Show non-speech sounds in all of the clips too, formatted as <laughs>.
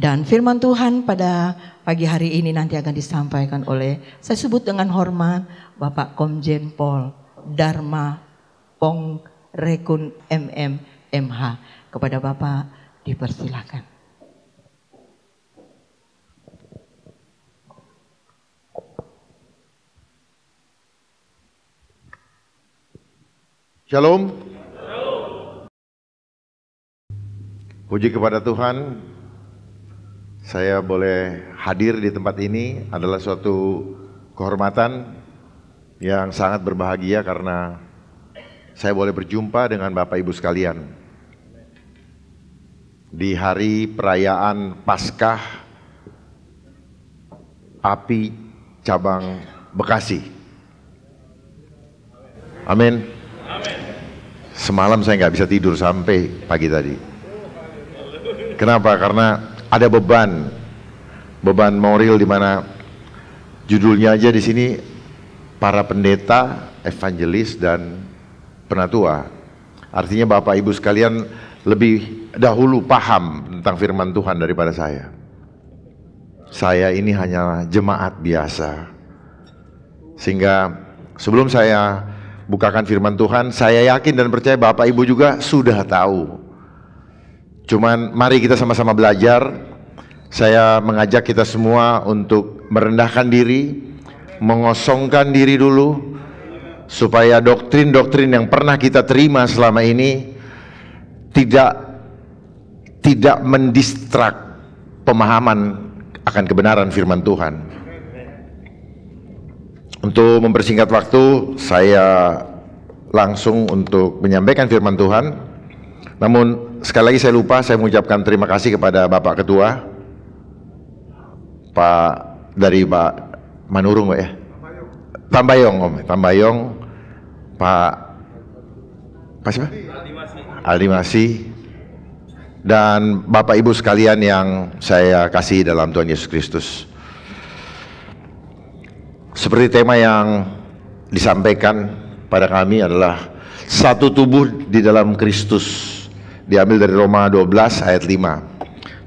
Dan firman Tuhan pada pagi hari ini nanti akan disampaikan oleh saya sebut dengan hormat Bapak Komjen Pol Dharma Pong Rekun MM MH. Kepada Bapak dipersilakan. Shalom. Shalom. Puji kepada Tuhan, saya boleh hadir di tempat ini adalah suatu kehormatan yang sangat berbahagia karena saya boleh berjumpa dengan Bapak Ibu sekalian di hari perayaan Paskah Api Cabang Bekasi. Amin. Semalam saya nggak bisa tidur sampai pagi tadi. Kenapa? Karena ada beban beban moral di mana judulnya aja di sini para pendeta, evangelis dan penatua. Artinya Bapak Ibu sekalian lebih dahulu paham tentang firman Tuhan daripada saya. Saya ini hanya jemaat biasa. Sehingga sebelum saya bukakan firman Tuhan, saya yakin dan percaya Bapak Ibu juga sudah tahu Cuman mari kita sama-sama belajar. Saya mengajak kita semua untuk merendahkan diri, mengosongkan diri dulu supaya doktrin-doktrin yang pernah kita terima selama ini tidak tidak mendistrak pemahaman akan kebenaran firman Tuhan. Untuk mempersingkat waktu, saya langsung untuk menyampaikan firman Tuhan. Namun sekali lagi saya lupa saya mengucapkan terima kasih kepada Bapak Ketua Pak dari Pak Manurung Pak ya. Tambayong Om, Tambayong Pak Pak siapa? Aldi Masih dan Bapak Ibu sekalian yang saya kasih dalam Tuhan Yesus Kristus. Seperti tema yang disampaikan pada kami adalah satu tubuh di dalam Kristus diambil dari Roma 12 ayat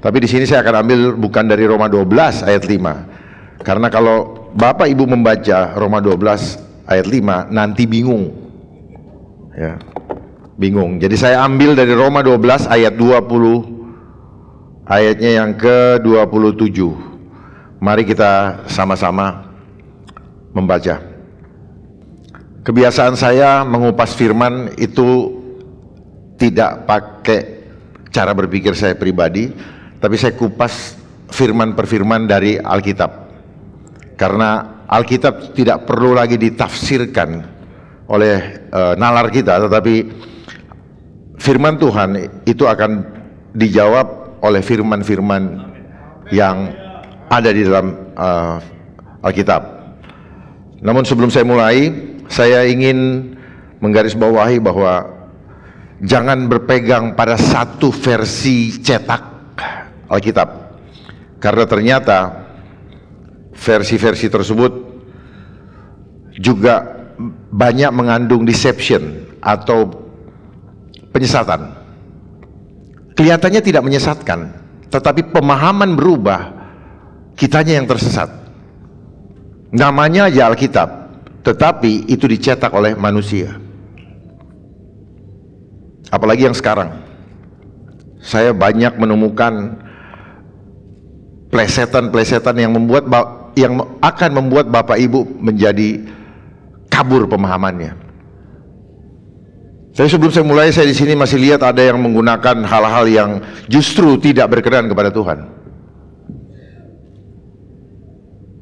5 tapi di sini saya akan ambil bukan dari Roma 12 ayat 5 karena kalau Bapak Ibu membaca Roma 12 ayat 5 nanti bingung ya bingung jadi saya ambil dari Roma 12 ayat 20 ayatnya yang ke 27 mari kita sama-sama membaca Kebiasaan saya mengupas firman itu tidak pakai cara berpikir saya pribadi, tapi saya kupas firman per firman dari Alkitab. Karena Alkitab tidak perlu lagi ditafsirkan oleh e, nalar kita, tetapi firman Tuhan itu akan dijawab oleh firman-firman yang ada di dalam uh, Alkitab. Namun sebelum saya mulai, saya ingin menggarisbawahi bahwa jangan berpegang pada satu versi cetak Alkitab karena ternyata versi-versi tersebut juga banyak mengandung deception atau penyesatan kelihatannya tidak menyesatkan tetapi pemahaman berubah kitanya yang tersesat namanya aja Alkitab tetapi itu dicetak oleh manusia. Apalagi yang sekarang, saya banyak menemukan plesetan-plesetan yang membuat yang akan membuat bapak ibu menjadi kabur pemahamannya. Saya sebelum saya mulai saya di sini masih lihat ada yang menggunakan hal-hal yang justru tidak berkenan kepada Tuhan.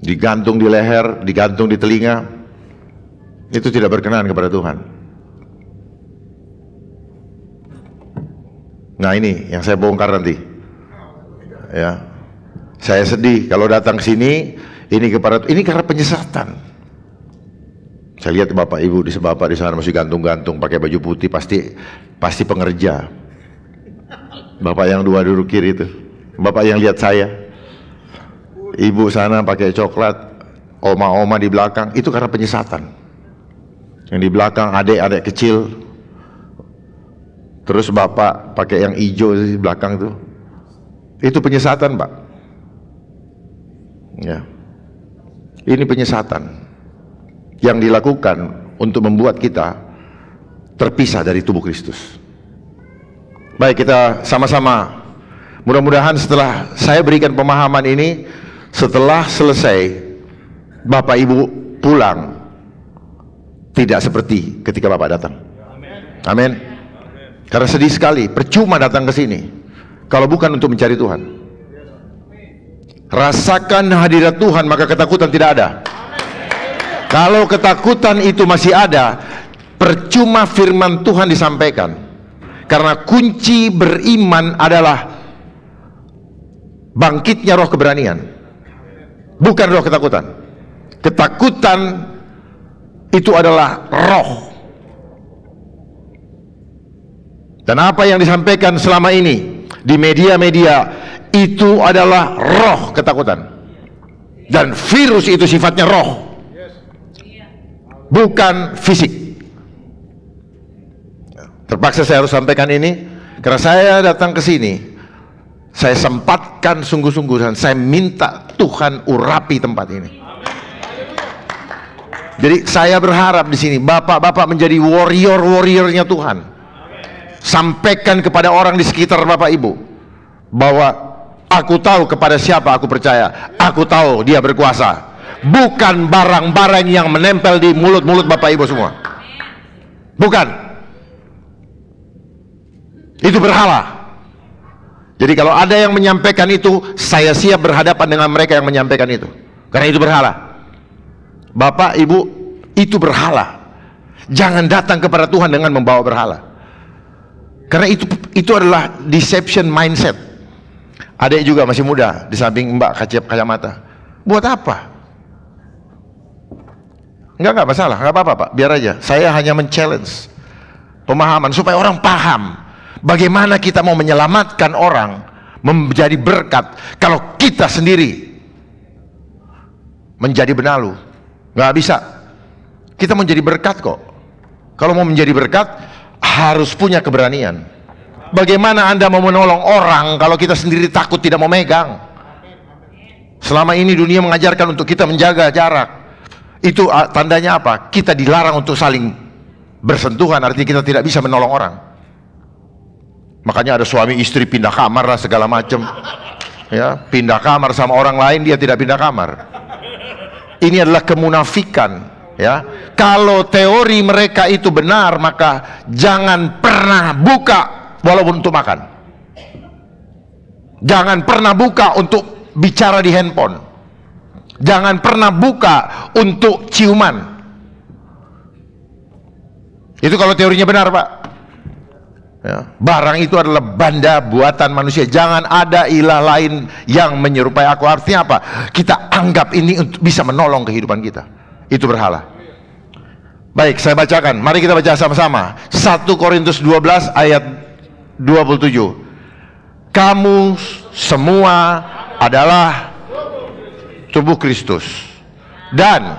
Digantung di leher, digantung di telinga, itu tidak berkenan kepada Tuhan. Nah ini yang saya bongkar nanti. Ya, saya sedih kalau datang ke sini ini kepada ini karena penyesatan. Saya lihat bapak ibu di sebelah di sana masih gantung-gantung pakai baju putih pasti pasti pengerja. Bapak yang dua duduk kiri itu, bapak yang lihat saya. Ibu sana pakai coklat, oma-oma di belakang itu karena penyesatan yang di belakang adik-adik kecil terus bapak pakai yang hijau di belakang itu. itu penyesatan pak ya ini penyesatan yang dilakukan untuk membuat kita terpisah dari tubuh Kristus baik kita sama-sama mudah-mudahan setelah saya berikan pemahaman ini setelah selesai Bapak Ibu pulang tidak seperti ketika Bapak datang. Amin. Karena sedih sekali, percuma datang ke sini kalau bukan untuk mencari Tuhan. Rasakan hadirat Tuhan maka ketakutan tidak ada. Kalau ketakutan itu masih ada, percuma firman Tuhan disampaikan. Karena kunci beriman adalah bangkitnya roh keberanian. Bukan roh ketakutan. Ketakutan itu adalah roh dan apa yang disampaikan selama ini di media-media itu adalah roh ketakutan dan virus itu sifatnya roh bukan fisik terpaksa saya harus sampaikan ini karena saya datang ke sini saya sempatkan sungguh-sungguh dan saya minta Tuhan urapi tempat ini jadi saya berharap di sini bapak-bapak menjadi warrior-warriornya Tuhan. Sampaikan kepada orang di sekitar bapak ibu bahwa aku tahu kepada siapa aku percaya. Aku tahu dia berkuasa. Bukan barang-barang yang menempel di mulut-mulut bapak ibu semua. Bukan. Itu berhala. Jadi kalau ada yang menyampaikan itu, saya siap berhadapan dengan mereka yang menyampaikan itu. Karena itu berhala. Bapak, Ibu, itu berhala. Jangan datang kepada Tuhan dengan membawa berhala. Karena itu itu adalah deception mindset. Ada juga masih muda di samping Mbak kacip kacamata. Buat apa? Enggak enggak masalah, enggak apa-apa Pak, biar aja. Saya hanya men-challenge pemahaman supaya orang paham bagaimana kita mau menyelamatkan orang menjadi berkat kalau kita sendiri menjadi benalu. Nggak bisa. Kita mau jadi berkat kok. Kalau mau menjadi berkat, harus punya keberanian. Bagaimana Anda mau menolong orang kalau kita sendiri takut tidak mau megang? Selama ini dunia mengajarkan untuk kita menjaga jarak. Itu ah, tandanya apa? Kita dilarang untuk saling bersentuhan, artinya kita tidak bisa menolong orang. Makanya ada suami istri pindah kamar lah segala macam. Ya, pindah kamar sama orang lain dia tidak pindah kamar ini adalah kemunafikan ya kalau teori mereka itu benar maka jangan pernah buka walaupun untuk makan jangan pernah buka untuk bicara di handphone jangan pernah buka untuk ciuman itu kalau teorinya benar pak Ya. Barang itu adalah benda buatan manusia. Jangan ada ilah lain yang menyerupai aku. Artinya apa? Kita anggap ini untuk bisa menolong kehidupan kita. Itu berhala. Baik, saya bacakan. Mari kita baca sama-sama. 1 Korintus 12 ayat 27. Kamu semua adalah tubuh Kristus. Dan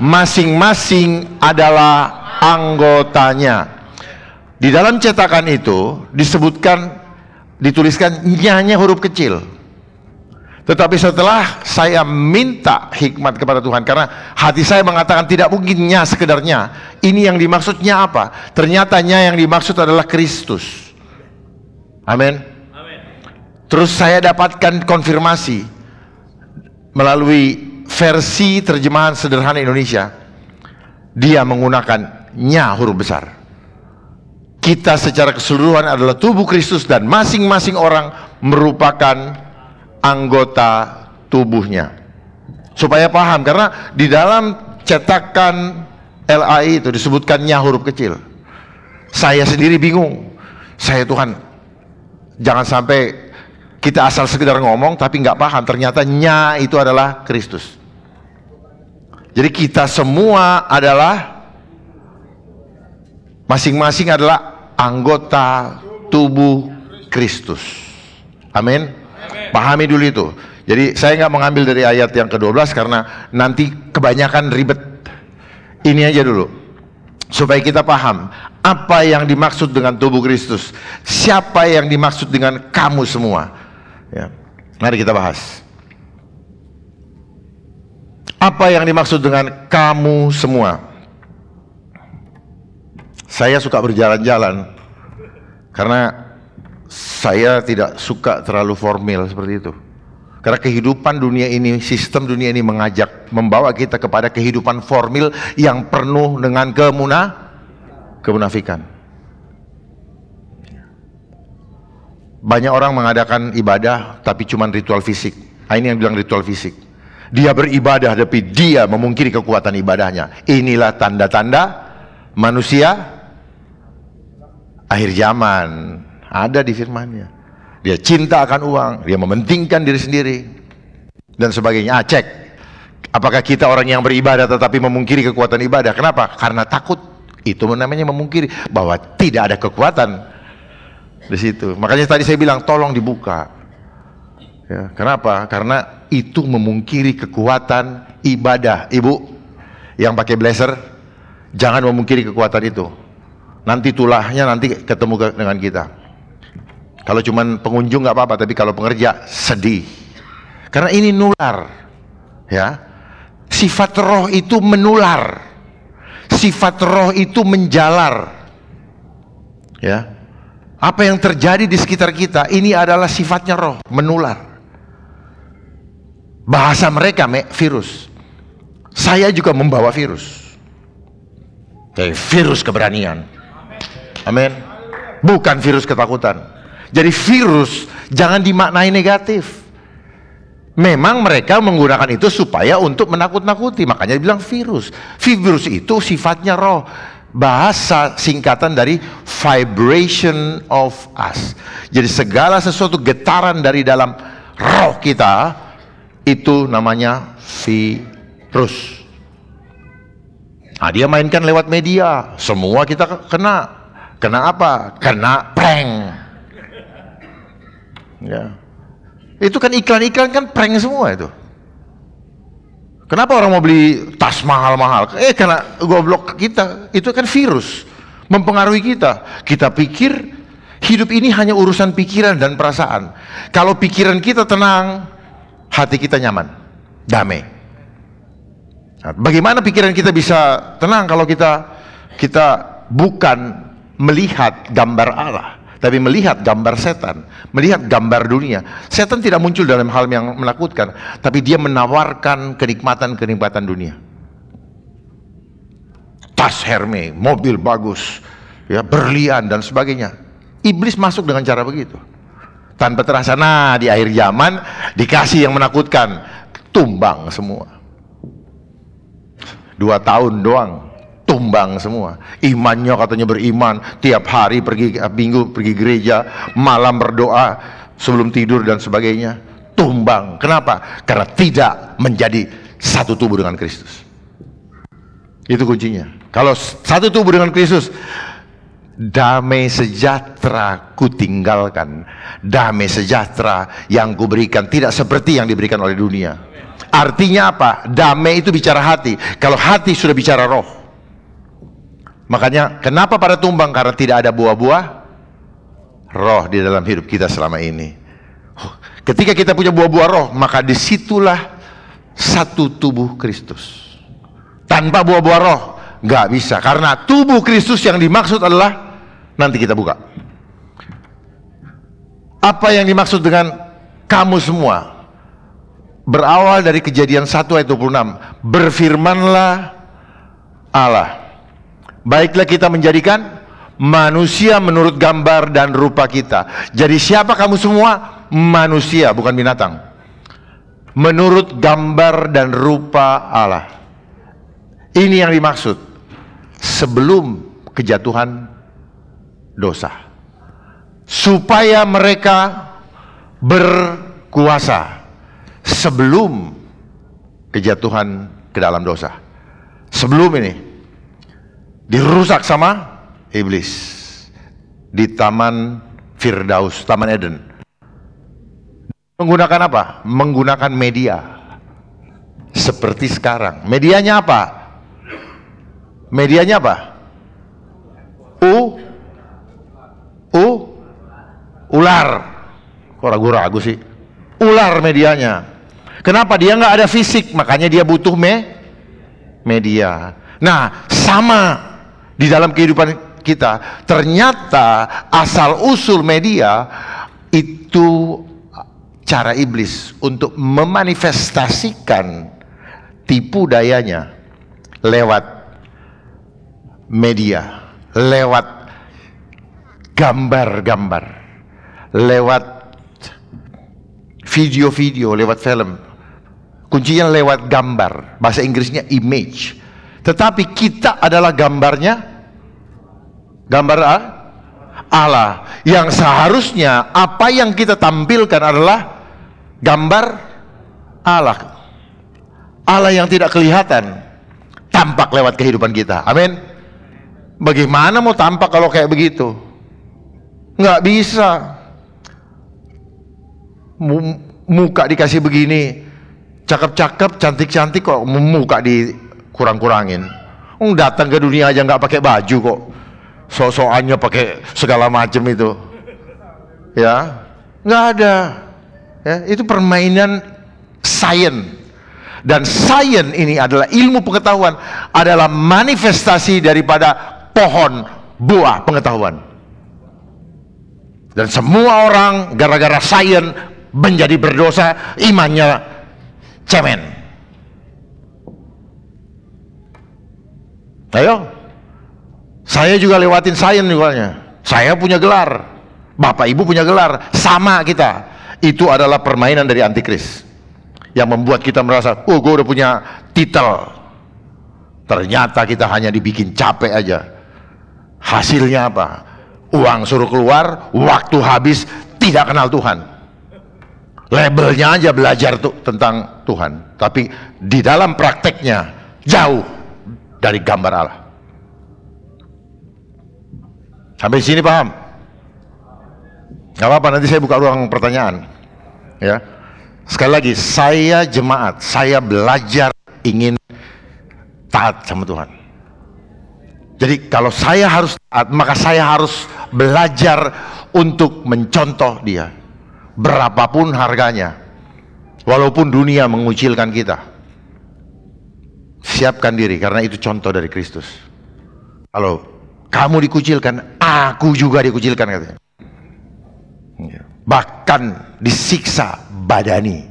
masing-masing adalah anggotanya. Di dalam cetakan itu disebutkan dituliskan hanya huruf kecil. Tetapi setelah saya minta hikmat kepada Tuhan karena hati saya mengatakan tidak mungkin nya sekedarnya. Ini yang dimaksudnya apa? Ternyata nya yang dimaksud adalah Kristus. Amin. Terus saya dapatkan konfirmasi melalui versi terjemahan sederhana Indonesia. Dia menggunakan nya huruf besar kita secara keseluruhan adalah tubuh Kristus dan masing-masing orang merupakan anggota tubuhnya. Supaya paham karena di dalam cetakan LAI itu disebutkannya huruf kecil. Saya sendiri bingung. Saya Tuhan jangan sampai kita asal sekedar ngomong tapi nggak paham ternyata nya itu adalah Kristus. Jadi kita semua adalah masing-masing adalah anggota tubuh Kristus. Amin. Pahami dulu itu. Jadi saya nggak mengambil dari ayat yang ke-12 karena nanti kebanyakan ribet. Ini aja dulu. Supaya kita paham apa yang dimaksud dengan tubuh Kristus. Siapa yang dimaksud dengan kamu semua. Ya. Mari kita bahas. Apa yang dimaksud dengan kamu semua? Saya suka berjalan-jalan karena saya tidak suka terlalu formal seperti itu. Karena kehidupan dunia ini, sistem dunia ini mengajak membawa kita kepada kehidupan formal yang penuh dengan kemuna kemunafikan. Banyak orang mengadakan ibadah tapi cuma ritual fisik. Nah, ini yang bilang ritual fisik. Dia beribadah tapi dia memungkiri kekuatan ibadahnya. Inilah tanda-tanda manusia akhir zaman. Ada di firmannya. Dia cinta akan uang, dia mementingkan diri sendiri dan sebagainya. Ah, cek. Apakah kita orang yang beribadah tetapi memungkiri kekuatan ibadah? Kenapa? Karena takut. Itu namanya memungkiri bahwa tidak ada kekuatan di situ. Makanya tadi saya bilang tolong dibuka. Ya, kenapa? Karena itu memungkiri kekuatan ibadah. Ibu yang pakai blazer jangan memungkiri kekuatan itu nanti tulahnya nanti ketemu dengan kita. Kalau cuman pengunjung nggak apa-apa, tapi kalau pengerja sedih. Karena ini nular, ya. Sifat roh itu menular. Sifat roh itu menjalar. Ya. Apa yang terjadi di sekitar kita ini adalah sifatnya roh, menular. Bahasa mereka me, virus. Saya juga membawa virus. Kayak virus keberanian. Amin. Bukan virus ketakutan. Jadi virus jangan dimaknai negatif. Memang mereka menggunakan itu supaya untuk menakut-nakuti, makanya dibilang virus. Virus itu sifatnya roh, bahasa singkatan dari vibration of us. Jadi segala sesuatu getaran dari dalam roh kita itu namanya virus. Nah, dia mainkan lewat media, semua kita kena. Kena apa? Kena prank. Ya. Itu kan iklan-iklan kan prank semua itu. Kenapa orang mau beli tas mahal-mahal? Eh karena goblok kita, itu kan virus mempengaruhi kita. Kita pikir hidup ini hanya urusan pikiran dan perasaan. Kalau pikiran kita tenang, hati kita nyaman, damai. Bagaimana pikiran kita bisa tenang kalau kita kita bukan melihat gambar Allah, tapi melihat gambar setan, melihat gambar dunia. Setan tidak muncul dalam hal yang menakutkan, tapi dia menawarkan kenikmatan-kenikmatan dunia. Tas Hermes, mobil bagus, ya berlian dan sebagainya. Iblis masuk dengan cara begitu. Tanpa terasa, nah di akhir zaman dikasih yang menakutkan, tumbang semua. Dua tahun doang tumbang semua. Imannya katanya beriman, tiap hari pergi eh, minggu pergi gereja, malam berdoa sebelum tidur dan sebagainya. Tumbang. Kenapa? Karena tidak menjadi satu tubuh dengan Kristus. Itu kuncinya. Kalau satu tubuh dengan Kristus, damai sejahtera ku tinggalkan damai sejahtera yang kuberikan tidak seperti yang diberikan oleh dunia artinya apa damai itu bicara hati kalau hati sudah bicara roh Makanya kenapa pada tumbang? Karena tidak ada buah-buah roh di dalam hidup kita selama ini. Oh, ketika kita punya buah-buah roh, maka disitulah satu tubuh Kristus. Tanpa buah-buah roh, nggak bisa. Karena tubuh Kristus yang dimaksud adalah nanti kita buka. Apa yang dimaksud dengan kamu semua? Berawal dari kejadian 1 ayat 26. Berfirmanlah Allah baiklah kita menjadikan manusia menurut gambar dan rupa kita. Jadi siapa kamu semua? Manusia, bukan binatang. Menurut gambar dan rupa Allah. Ini yang dimaksud. Sebelum kejatuhan dosa. Supaya mereka berkuasa sebelum kejatuhan ke dalam dosa. Sebelum ini dirusak sama iblis di taman Firdaus, taman Eden. Menggunakan apa? Menggunakan media. Seperti sekarang. Medianya apa? Medianya apa? U U ular. Kok ragu-ragu sih? Ular medianya. Kenapa dia nggak ada fisik? Makanya dia butuh me media. Nah, sama di dalam kehidupan kita ternyata asal usul media itu cara iblis untuk memanifestasikan tipu dayanya lewat media, lewat gambar-gambar, lewat video-video, lewat film. Kuncinya lewat gambar, bahasa Inggrisnya image tetapi kita adalah gambarnya gambar Allah yang seharusnya apa yang kita tampilkan adalah gambar Allah. Allah yang tidak kelihatan tampak lewat kehidupan kita. Amin. Bagaimana mau tampak kalau kayak begitu? Nggak bisa. Muka dikasih begini, cakep-cakep, cantik-cantik kok muka di kurang-kurangin. Ung datang ke dunia aja nggak pakai baju kok. Sosokannya pakai segala macam itu. Ya, nggak ada. Ya, itu permainan sains. Dan sains ini adalah ilmu pengetahuan adalah manifestasi daripada pohon buah pengetahuan. Dan semua orang gara-gara sains menjadi berdosa, imannya cemen. Ayo. Saya juga lewatin sains misalnya. Saya punya gelar. Bapak ibu punya gelar. Sama kita. Itu adalah permainan dari antikris. Yang membuat kita merasa, oh gue udah punya titel. Ternyata kita hanya dibikin capek aja. Hasilnya apa? Uang suruh keluar, waktu habis, tidak kenal Tuhan labelnya aja belajar tuh tentang Tuhan tapi di dalam prakteknya jauh dari gambar Allah. Sampai sini paham? Gak apa-apa nanti saya buka ruang pertanyaan. Ya. Sekali lagi, saya jemaat, saya belajar ingin taat sama Tuhan. Jadi kalau saya harus taat, maka saya harus belajar untuk mencontoh dia. Berapapun harganya. Walaupun dunia mengucilkan kita. Siapkan diri karena itu contoh dari Kristus. Kalau kamu dikucilkan, aku juga dikucilkan katanya. Iya. Bahkan disiksa badani.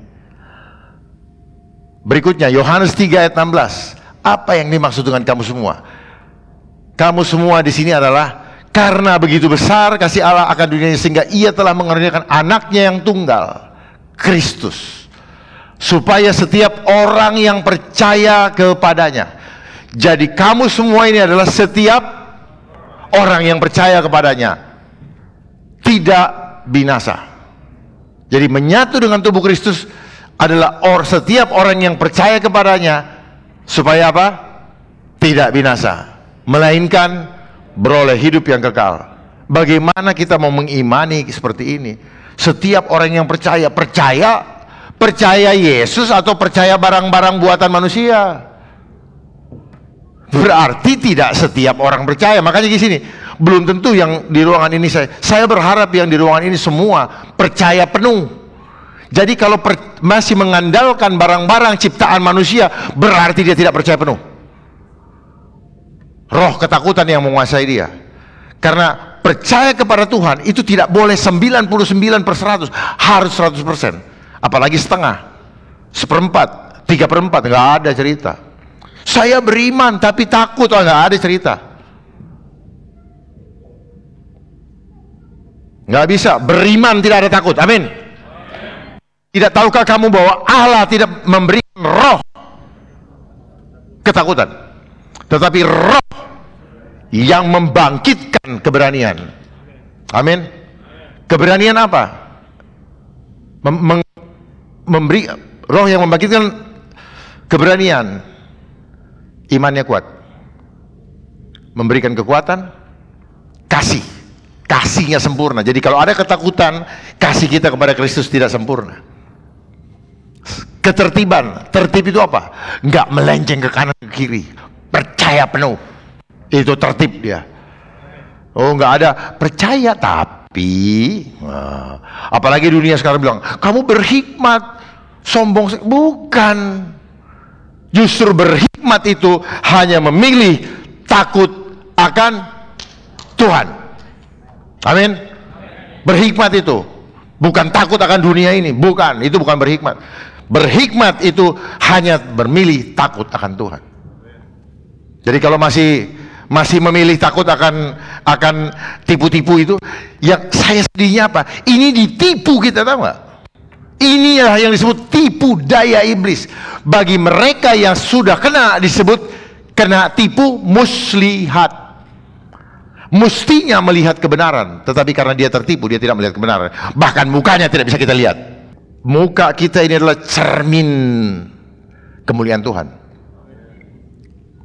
Berikutnya Yohanes 3 ayat 16. Apa yang dimaksud dengan kamu semua? Kamu semua di sini adalah karena begitu besar kasih Allah akan dunia sehingga ia telah mengaruniakan anaknya yang tunggal, Kristus supaya setiap orang yang percaya kepadanya. Jadi kamu semua ini adalah setiap orang yang percaya kepadanya tidak binasa. Jadi menyatu dengan tubuh Kristus adalah or, setiap orang yang percaya kepadanya supaya apa? Tidak binasa, melainkan beroleh hidup yang kekal. Bagaimana kita mau mengimani seperti ini? Setiap orang yang percaya percaya Percaya Yesus atau percaya barang-barang buatan manusia? Berarti tidak setiap orang percaya. Makanya di sini belum tentu yang di ruangan ini saya. Saya berharap yang di ruangan ini semua percaya penuh. Jadi kalau per, masih mengandalkan barang-barang ciptaan manusia, berarti dia tidak percaya penuh. Roh ketakutan yang menguasai dia. Karena percaya kepada Tuhan itu tidak boleh 99 per 100, harus 100 persen apalagi setengah, seperempat, tiga perempat, nggak ada cerita. Saya beriman tapi takut, oh, nggak ada cerita. Nggak bisa, beriman tidak ada takut, amin. Tidak tahukah kamu bahwa Allah tidak memberi roh ketakutan, tetapi roh yang membangkitkan keberanian. Amin. Keberanian apa? Mem memberi roh yang membangkitkan keberanian imannya kuat memberikan kekuatan kasih kasihnya sempurna jadi kalau ada ketakutan kasih kita kepada Kristus tidak sempurna ketertiban tertib itu apa nggak melenceng ke kanan ke kiri percaya penuh itu tertib dia oh nggak ada percaya tapi tapi nah, apalagi dunia sekarang bilang kamu berhikmat sombong bukan justru berhikmat itu hanya memilih takut akan Tuhan amin berhikmat itu bukan takut akan dunia ini bukan itu bukan berhikmat berhikmat itu hanya bermilih takut akan Tuhan jadi kalau masih masih memilih takut akan akan tipu-tipu itu yang saya sedihnya apa ini ditipu kita tahu nggak ini yang disebut tipu daya iblis bagi mereka yang sudah kena disebut kena tipu muslihat mustinya melihat kebenaran tetapi karena dia tertipu dia tidak melihat kebenaran bahkan mukanya tidak bisa kita lihat muka kita ini adalah cermin kemuliaan Tuhan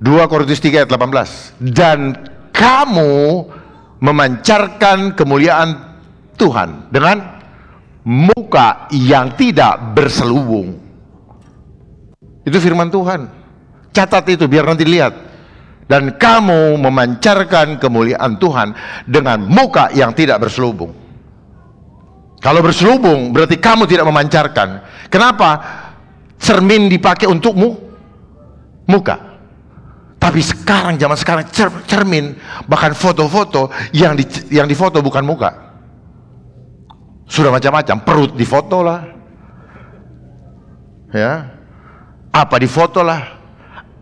2 Korintus 3 ayat 18 dan kamu memancarkan kemuliaan Tuhan dengan muka yang tidak berselubung itu firman Tuhan catat itu biar nanti lihat dan kamu memancarkan kemuliaan Tuhan dengan muka yang tidak berselubung kalau berselubung berarti kamu tidak memancarkan kenapa cermin dipakai untukmu muka tapi sekarang zaman sekarang cermin bahkan foto-foto yang di, yang difoto bukan muka. Sudah macam-macam, perut difoto lah. Ya. Apa difoto lah?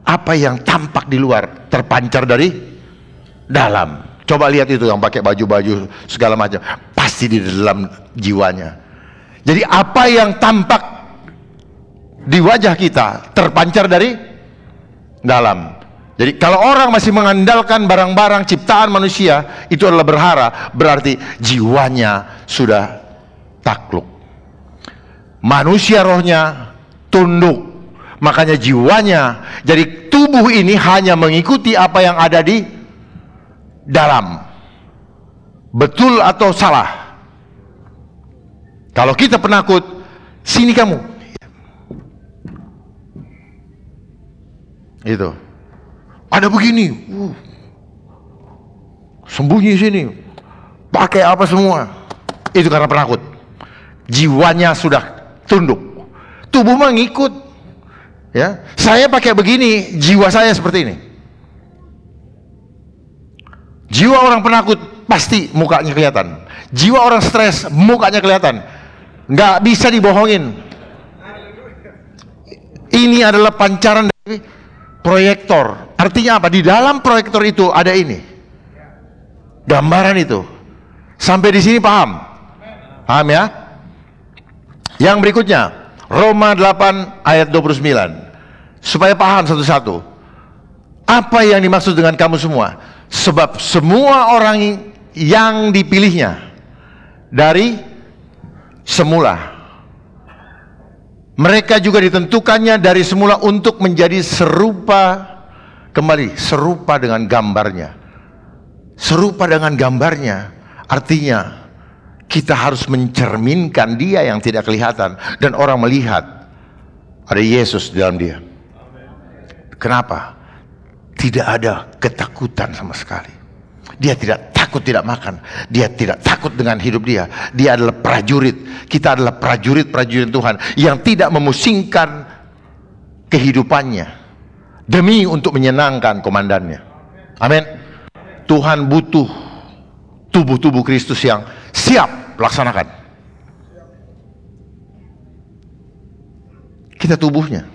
Apa yang tampak di luar terpancar dari dalam. Coba lihat itu yang pakai baju-baju segala macam, pasti di dalam jiwanya. Jadi apa yang tampak di wajah kita terpancar dari dalam. Jadi kalau orang masih mengandalkan barang-barang ciptaan manusia itu adalah berhara, berarti jiwanya sudah takluk. Manusia rohnya tunduk, makanya jiwanya. Jadi tubuh ini hanya mengikuti apa yang ada di dalam. Betul atau salah? Kalau kita penakut, sini kamu. Itu ada begini uh. sembunyi sini pakai apa semua itu karena penakut jiwanya sudah tunduk tubuh mengikut ya saya pakai begini jiwa saya seperti ini jiwa orang penakut pasti mukanya kelihatan jiwa orang stres mukanya kelihatan nggak bisa dibohongin ini adalah pancaran dari proyektor. Artinya apa? Di dalam proyektor itu ada ini. Gambaran itu. Sampai di sini paham? Paham ya? Yang berikutnya, Roma 8 ayat 29. Supaya paham satu-satu. Apa yang dimaksud dengan kamu semua? Sebab semua orang yang dipilihnya dari semula mereka juga ditentukannya dari semula untuk menjadi serupa kembali serupa dengan gambarnya. Serupa dengan gambarnya artinya kita harus mencerminkan dia yang tidak kelihatan dan orang melihat ada Yesus di dalam dia. Kenapa? Tidak ada ketakutan sama sekali. Dia tidak takut tidak makan. Dia tidak takut dengan hidup dia. Dia adalah prajurit. Kita adalah prajurit-prajurit Tuhan yang tidak memusingkan kehidupannya demi untuk menyenangkan komandannya. Amin. Tuhan butuh tubuh-tubuh Kristus yang siap laksanakan. Kita tubuhnya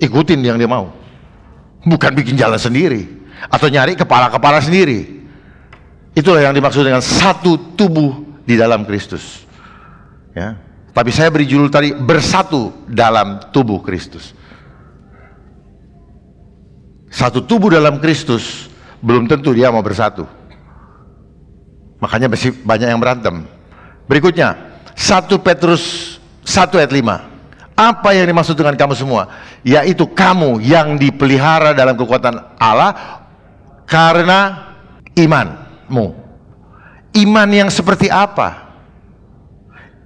ikutin yang dia mau. Bukan bikin jalan sendiri atau nyari kepala-kepala sendiri. Itulah yang dimaksud dengan satu tubuh di dalam Kristus. Ya. Tapi saya beri judul tadi bersatu dalam tubuh Kristus. Satu tubuh dalam Kristus belum tentu dia mau bersatu. Makanya masih banyak yang berantem. Berikutnya, 1 Petrus 1 ayat 5. Apa yang dimaksud dengan kamu semua? Yaitu kamu yang dipelihara dalam kekuatan Allah karena iman imanmu. Iman yang seperti apa?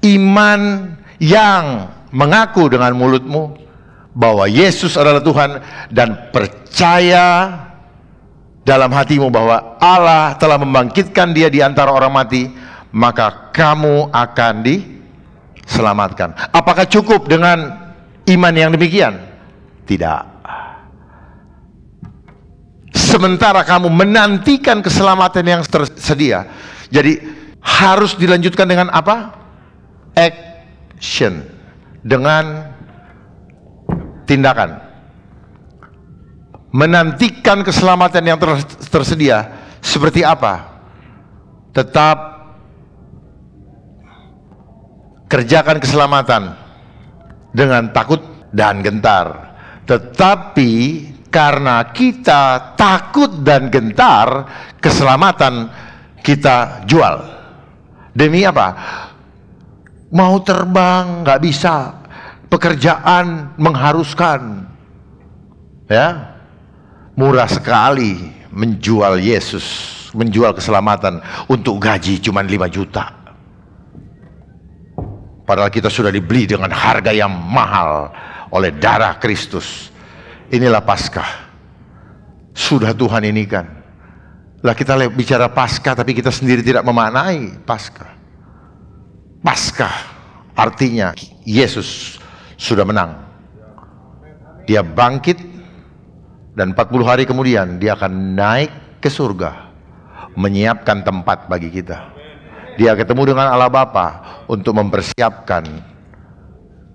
Iman yang mengaku dengan mulutmu bahwa Yesus adalah Tuhan dan percaya dalam hatimu bahwa Allah telah membangkitkan dia di antara orang mati, maka kamu akan diselamatkan. Apakah cukup dengan iman yang demikian? Tidak sementara kamu menantikan keselamatan yang tersedia. Jadi harus dilanjutkan dengan apa? Action dengan tindakan. Menantikan keselamatan yang ter tersedia seperti apa? Tetap kerjakan keselamatan dengan takut dan gentar. Tetapi karena kita takut dan gentar keselamatan kita jual demi apa mau terbang nggak bisa pekerjaan mengharuskan ya murah sekali menjual Yesus menjual keselamatan untuk gaji cuma 5 juta padahal kita sudah dibeli dengan harga yang mahal oleh darah Kristus Inilah pasca. Sudah Tuhan ini kan. Lah kita bicara pasca, tapi kita sendiri tidak memaknai pasca. Pasca artinya Yesus sudah menang. Dia bangkit dan 40 hari kemudian dia akan naik ke surga menyiapkan tempat bagi kita. Dia ketemu dengan Allah Bapa untuk mempersiapkan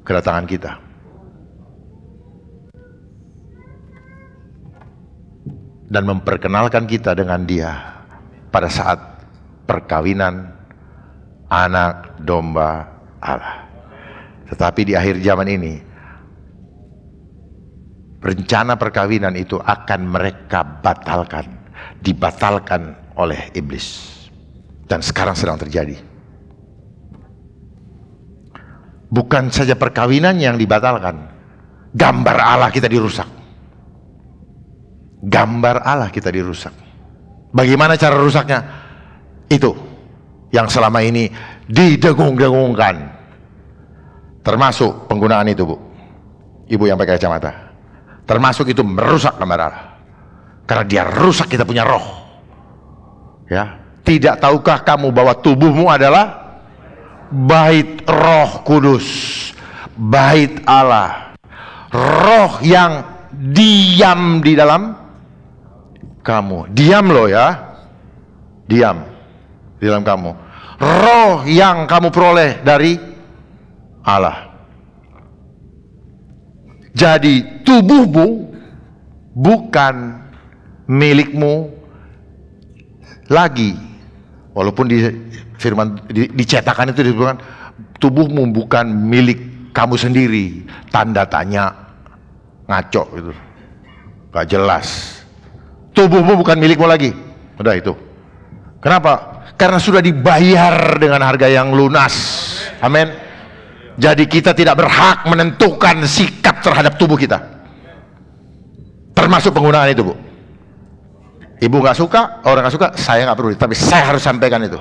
kedatangan kita. dan memperkenalkan kita dengan dia pada saat perkawinan anak domba Allah. Tetapi di akhir zaman ini rencana perkawinan itu akan mereka batalkan, dibatalkan oleh iblis. Dan sekarang sedang terjadi. Bukan saja perkawinan yang dibatalkan, gambar Allah kita dirusak gambar Allah kita dirusak. Bagaimana cara rusaknya? Itu yang selama ini didegung-degungkan. Termasuk penggunaan itu, Bu. Ibu yang pakai kacamata. Termasuk itu merusak gambar Allah. Karena dia rusak kita punya roh. Ya, tidak tahukah kamu bahwa tubuhmu adalah bait roh kudus bait Allah roh yang diam di dalam kamu. Diam loh ya. Diam di dalam kamu. Roh yang kamu peroleh dari Allah. Jadi tubuhmu bukan milikmu lagi. Walaupun di firman di, dicetakan itu disebutkan tubuhmu bukan milik kamu sendiri. Tanda tanya ngaco itu, Gak jelas. Tubuhmu bukan milikmu lagi. Udah itu. Kenapa? Karena sudah dibayar dengan harga yang lunas. Amin. Jadi kita tidak berhak menentukan sikap terhadap tubuh kita. Termasuk penggunaan itu, Bu. Ibu nggak suka, orang nggak suka, saya nggak perlu. Tapi saya harus sampaikan itu.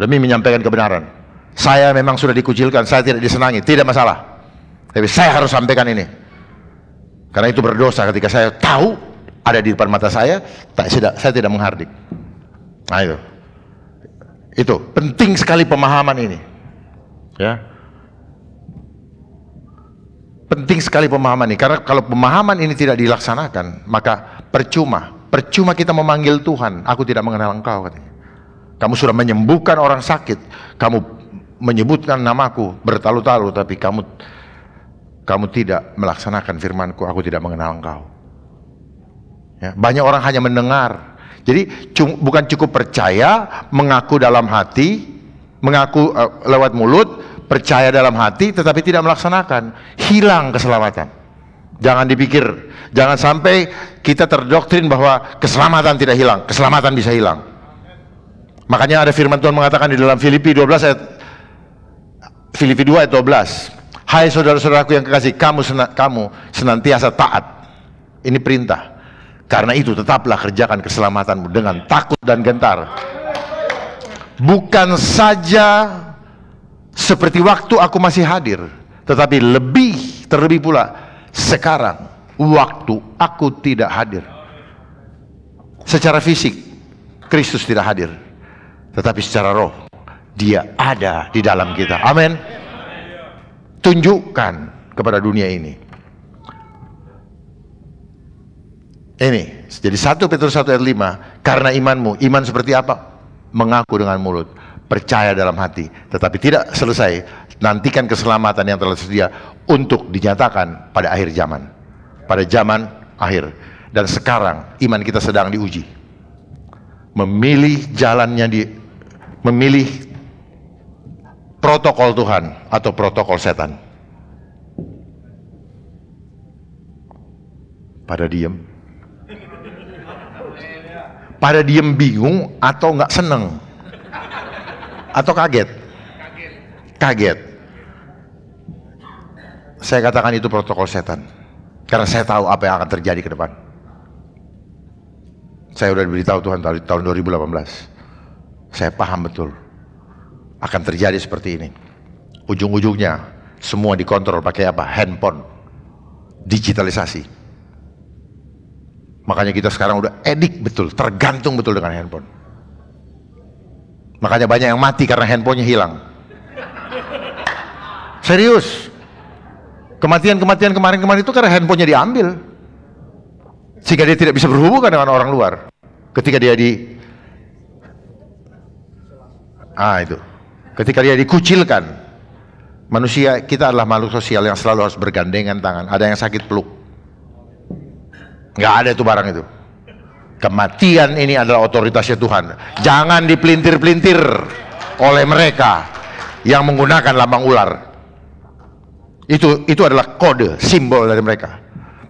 Demi menyampaikan kebenaran. Saya memang sudah dikucilkan, saya tidak disenangi, tidak masalah. Tapi saya harus sampaikan ini. Karena itu berdosa ketika saya tahu ada di depan mata saya, tak, saya, saya tidak menghardik. Nah itu. Itu penting sekali pemahaman ini. Ya. Penting sekali pemahaman ini karena kalau pemahaman ini tidak dilaksanakan, maka percuma. Percuma kita memanggil Tuhan, aku tidak mengenal engkau katanya. Kamu sudah menyembuhkan orang sakit, kamu menyebutkan namaku bertalu-talu tapi kamu kamu tidak melaksanakan firmanku, aku tidak mengenal engkau. Ya, banyak orang hanya mendengar. Jadi cung, bukan cukup percaya, mengaku dalam hati, mengaku uh, lewat mulut, percaya dalam hati tetapi tidak melaksanakan, hilang keselamatan. Jangan dipikir, jangan sampai kita terdoktrin bahwa keselamatan tidak hilang, keselamatan bisa hilang. Makanya ada firman Tuhan mengatakan di dalam Filipi 12 ayat Filipi 2 ayat 12 Hai saudara-saudaraku yang kekasih, kamu sena, kamu senantiasa taat. Ini perintah. Karena itu tetaplah kerjakan keselamatanmu dengan takut dan gentar. Bukan saja seperti waktu aku masih hadir, tetapi lebih terlebih pula sekarang waktu aku tidak hadir. Secara fisik Kristus tidak hadir, tetapi secara roh Dia ada di dalam kita. Amin tunjukkan kepada dunia ini. Ini, jadi satu Petrus satu ayat 5, karena imanmu, iman seperti apa? Mengaku dengan mulut, percaya dalam hati, tetapi tidak selesai. Nantikan keselamatan yang telah tersedia untuk dinyatakan pada akhir zaman. Pada zaman akhir. Dan sekarang iman kita sedang diuji. Memilih jalannya di memilih protokol Tuhan atau protokol setan. Pada diem. Pada diem bingung atau nggak seneng. Atau kaget. Kaget. Saya katakan itu protokol setan. Karena saya tahu apa yang akan terjadi ke depan. Saya sudah diberitahu Tuhan tahun 2018. Saya paham betul akan terjadi seperti ini. Ujung-ujungnya semua dikontrol pakai apa? Handphone. Digitalisasi. Makanya kita sekarang udah edik betul, tergantung betul dengan handphone. Makanya banyak yang mati karena handphonenya hilang. Serius. Kematian-kematian kemarin-kemarin itu karena handphonenya diambil. Sehingga dia tidak bisa berhubungan dengan orang luar. Ketika dia di... Ah itu ketika dia dikucilkan manusia kita adalah makhluk sosial yang selalu harus bergandengan tangan ada yang sakit peluk nggak ada itu barang itu kematian ini adalah otoritasnya Tuhan jangan dipelintir-pelintir oleh mereka yang menggunakan lambang ular itu itu adalah kode simbol dari mereka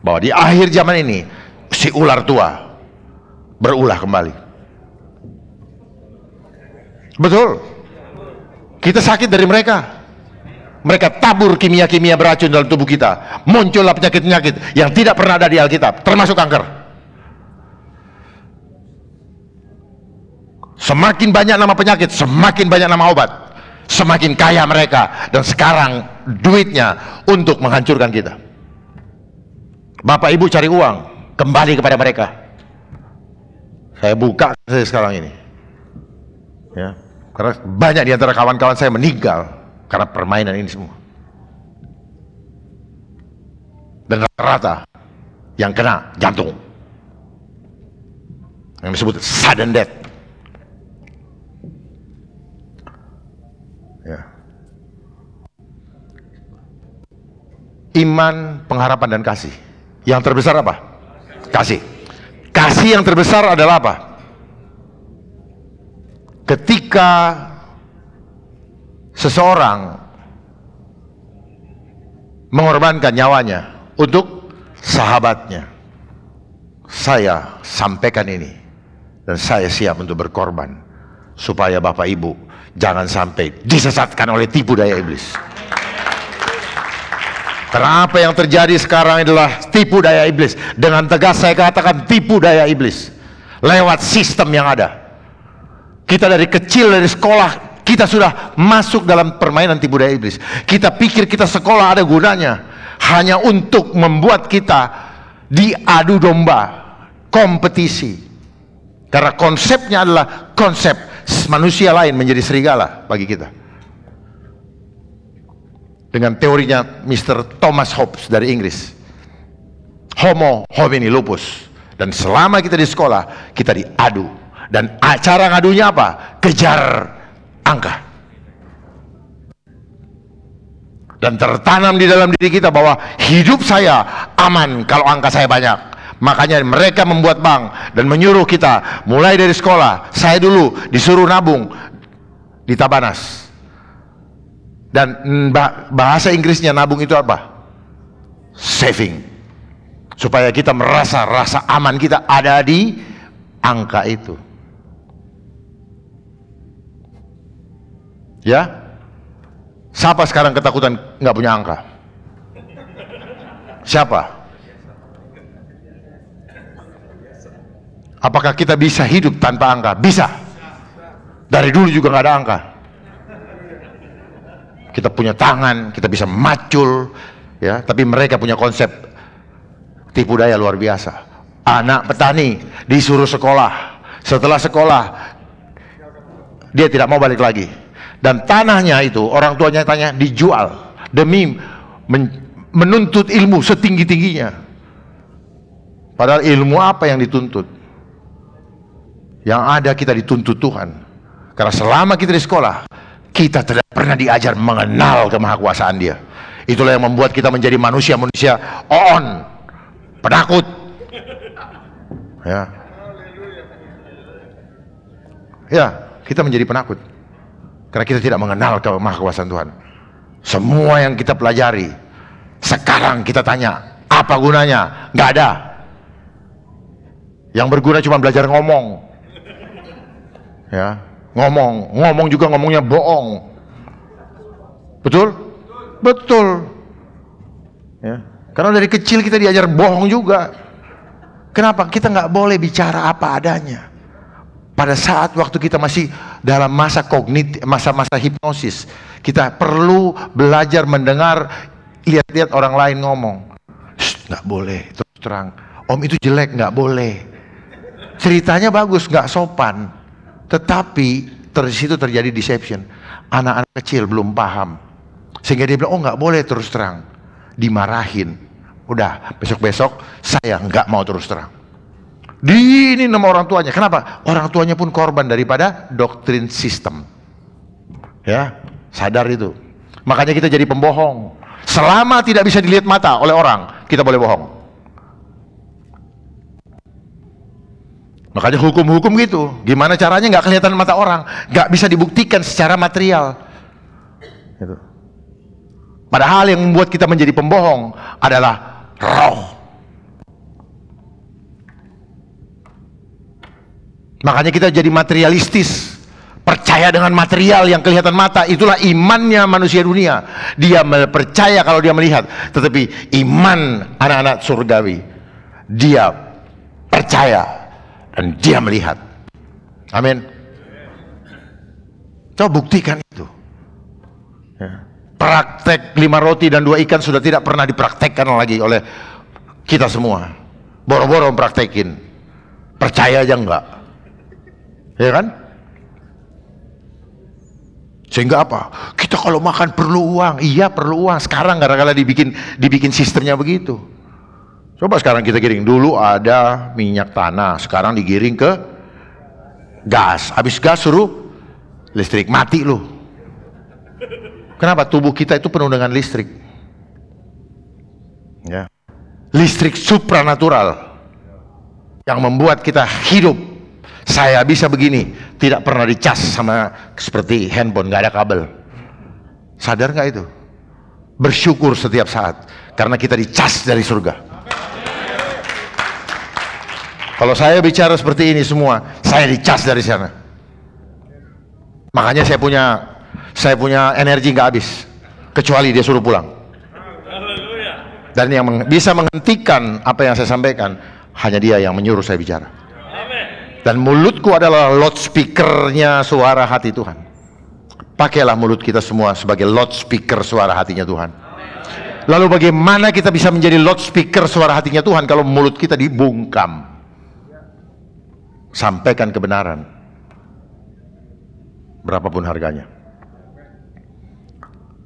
bahwa di akhir zaman ini si ular tua berulah kembali betul kita sakit dari mereka. Mereka tabur kimia-kimia beracun dalam tubuh kita. Muncullah penyakit-penyakit yang tidak pernah ada di Alkitab, termasuk kanker. Semakin banyak nama penyakit, semakin banyak nama obat. Semakin kaya mereka dan sekarang duitnya untuk menghancurkan kita. Bapak Ibu cari uang, kembali kepada mereka. Saya buka sekarang ini. Ya, karena banyak di antara kawan-kawan saya meninggal karena permainan ini semua. Dan rata rata yang kena jantung. Yang disebut sudden death. Ya. Iman, pengharapan, dan kasih. Yang terbesar apa? Kasih. Kasih yang terbesar adalah apa? ketika seseorang mengorbankan nyawanya untuk sahabatnya. Saya sampaikan ini dan saya siap untuk berkorban supaya Bapak Ibu jangan sampai disesatkan oleh tipu daya iblis. Karena apa yang terjadi sekarang adalah tipu daya iblis. Dengan tegas saya katakan tipu daya iblis lewat sistem yang ada. Kita dari kecil dari sekolah kita sudah masuk dalam permainan tipu daya iblis. Kita pikir kita sekolah ada gunanya hanya untuk membuat kita diadu domba, kompetisi. Karena konsepnya adalah konsep manusia lain menjadi serigala bagi kita. Dengan teorinya Mr. Thomas Hobbes dari Inggris. Homo homini lupus. Dan selama kita di sekolah, kita diadu dan acara ngadunya apa? Kejar angka. Dan tertanam di dalam diri kita bahwa hidup saya aman kalau angka saya banyak. Makanya mereka membuat bank dan menyuruh kita mulai dari sekolah. Saya dulu disuruh nabung di Tabanas. Dan mm, bahasa Inggrisnya nabung itu apa? Saving. Supaya kita merasa rasa aman kita ada di angka itu. Ya? Siapa sekarang ketakutan nggak punya angka? Siapa? Apakah kita bisa hidup tanpa angka? Bisa. Dari dulu juga nggak ada angka. Kita punya tangan, kita bisa macul, ya. Tapi mereka punya konsep tipu daya luar biasa. Anak petani disuruh sekolah, setelah sekolah dia tidak mau balik lagi dan tanahnya itu orang tuanya tanya dijual demi men menuntut ilmu setinggi-tingginya padahal ilmu apa yang dituntut yang ada kita dituntut Tuhan karena selama kita di sekolah kita tidak pernah diajar mengenal kemahakuasaan dia itulah yang membuat kita menjadi manusia-manusia on penakut ya ya kita menjadi penakut karena kita tidak mengenal ke maha Tuhan. Semua yang kita pelajari, sekarang kita tanya, apa gunanya? Gak ada. Yang berguna cuma belajar ngomong. Ya, ngomong, ngomong juga ngomongnya bohong. Betul? Betul. Ya. Karena dari kecil kita diajar bohong juga. Kenapa? Kita nggak boleh bicara apa adanya pada saat waktu kita masih dalam masa kognitif, masa-masa hipnosis, kita perlu belajar mendengar, lihat-lihat orang lain ngomong. Nggak boleh, terus terang. Om itu jelek, nggak boleh. Ceritanya bagus, nggak sopan. Tetapi dari situ terjadi deception. Anak-anak kecil belum paham. Sehingga dia bilang, oh nggak boleh terus terang. Dimarahin. Udah, besok-besok saya nggak mau terus terang di ini nama orang tuanya. Kenapa? Orang tuanya pun korban daripada doktrin sistem. Ya, sadar itu. Makanya kita jadi pembohong. Selama tidak bisa dilihat mata oleh orang, kita boleh bohong. Makanya hukum-hukum gitu. Gimana caranya nggak kelihatan mata orang, nggak bisa dibuktikan secara material. Gitu. Padahal yang membuat kita menjadi pembohong adalah roh Makanya kita jadi materialistis. Percaya dengan material yang kelihatan mata, itulah imannya manusia dunia. Dia percaya kalau dia melihat, tetapi iman anak-anak surgawi dia percaya dan dia melihat. Amin. Coba buktikan itu. Ya. Praktek lima roti dan dua ikan sudah tidak pernah dipraktekkan lagi oleh kita semua. Boro-boro praktekin. Percaya aja enggak. Ya kan? Sehingga apa? Kita kalau makan perlu uang. Iya perlu uang. Sekarang gara-gara dibikin dibikin sistemnya begitu. Coba sekarang kita giring. Dulu ada minyak tanah. Sekarang digiring ke gas. Habis gas suruh listrik. Mati loh. Kenapa? Tubuh kita itu penuh dengan listrik. Ya. Listrik supranatural. Yang membuat kita hidup saya bisa begini, tidak pernah dicas sama seperti handphone, nggak ada kabel. Sadar nggak itu? Bersyukur setiap saat karena kita dicas dari surga. Kalau saya bicara seperti ini semua, saya dicas dari sana. Makanya saya punya saya punya energi nggak habis kecuali dia suruh pulang. Dan yang bisa menghentikan apa yang saya sampaikan hanya dia yang menyuruh saya bicara. Dan mulutku adalah loudspeakernya suara hati Tuhan. Pakailah mulut kita semua sebagai loudspeaker suara hatinya Tuhan. Lalu bagaimana kita bisa menjadi loudspeaker suara hatinya Tuhan kalau mulut kita dibungkam? Sampaikan kebenaran. Berapapun harganya.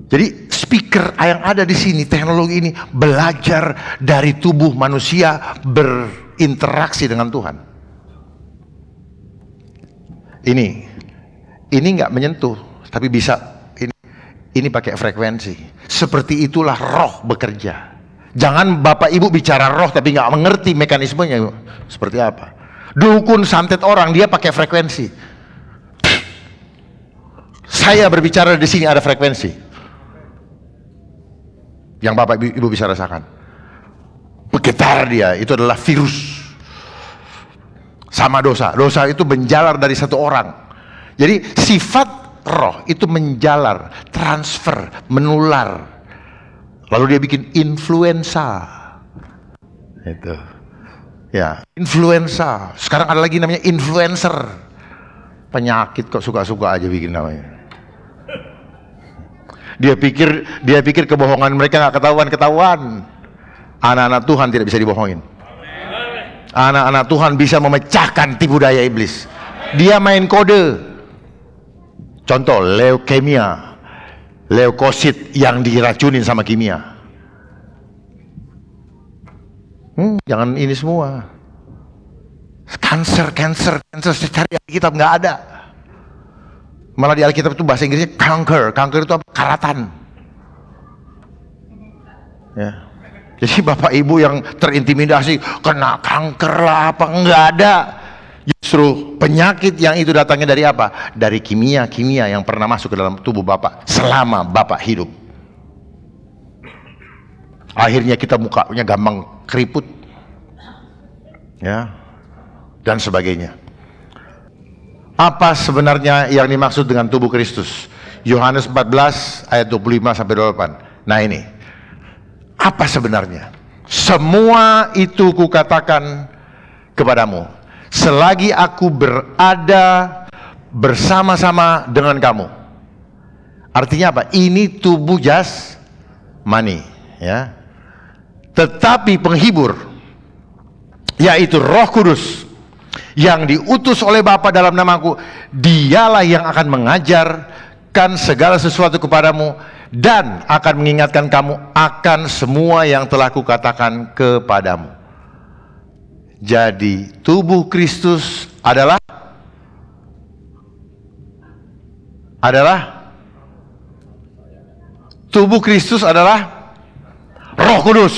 Jadi speaker yang ada di sini, teknologi ini belajar dari tubuh manusia berinteraksi dengan Tuhan ini ini nggak menyentuh tapi bisa ini ini pakai frekuensi seperti itulah roh bekerja jangan bapak ibu bicara roh tapi nggak mengerti mekanismenya seperti apa dukun santet orang dia pakai frekuensi saya berbicara di sini ada frekuensi yang bapak ibu bisa rasakan Begitar dia itu adalah virus sama dosa. Dosa itu menjalar dari satu orang. Jadi sifat roh itu menjalar, transfer, menular. Lalu dia bikin influenza. Itu. Ya, influenza. Sekarang ada lagi namanya influencer. Penyakit kok suka-suka aja bikin namanya dia pikir dia pikir kebohongan mereka nggak ketahuan ketahuan anak-anak Tuhan tidak bisa dibohongin Anak-anak Tuhan bisa memecahkan tipu daya iblis. Dia main kode. Contoh leukemia. Leukosit yang diracunin sama kimia. Hmm, jangan ini semua. Cancer, cancer, cancer. Cari Alkitab nggak ada. Malah di Alkitab itu bahasa Inggrisnya kanker. Kanker itu apa? Karatan. Ya. Jadi bapak ibu yang terintimidasi kena kanker lah apa enggak ada. Justru penyakit yang itu datangnya dari apa? Dari kimia-kimia yang pernah masuk ke dalam tubuh bapak selama bapak hidup. Akhirnya kita mukanya gampang keriput. Ya. Dan sebagainya. Apa sebenarnya yang dimaksud dengan tubuh Kristus? Yohanes 14 ayat 25 sampai 28. Nah ini, apa sebenarnya? Semua itu kukatakan kepadamu. Selagi aku berada bersama-sama dengan kamu. Artinya apa? Ini tubuh jas mani. Ya. Tetapi penghibur, yaitu roh kudus, yang diutus oleh Bapa dalam namaku, dialah yang akan mengajarkan segala sesuatu kepadamu dan akan mengingatkan kamu akan semua yang telah kukatakan kepadamu. Jadi tubuh Kristus adalah adalah tubuh Kristus adalah Roh Kudus.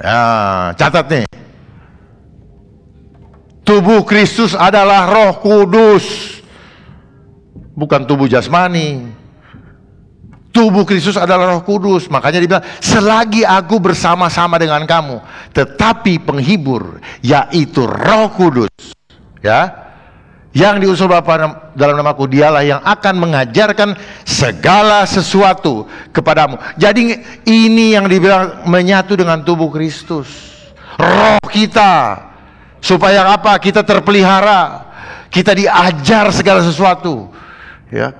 Ya, catat nih. Tubuh Kristus adalah Roh Kudus. Bukan tubuh jasmani. Tubuh Kristus adalah Roh Kudus. Makanya dia "Selagi aku bersama-sama dengan kamu, tetapi penghibur yaitu Roh Kudus." Ya. Yang diusul Bapa dalam namaku dialah yang akan mengajarkan segala sesuatu kepadamu. Jadi ini yang dibilang menyatu dengan tubuh Kristus. Roh kita supaya apa? Kita terpelihara. Kita diajar segala sesuatu. Ya,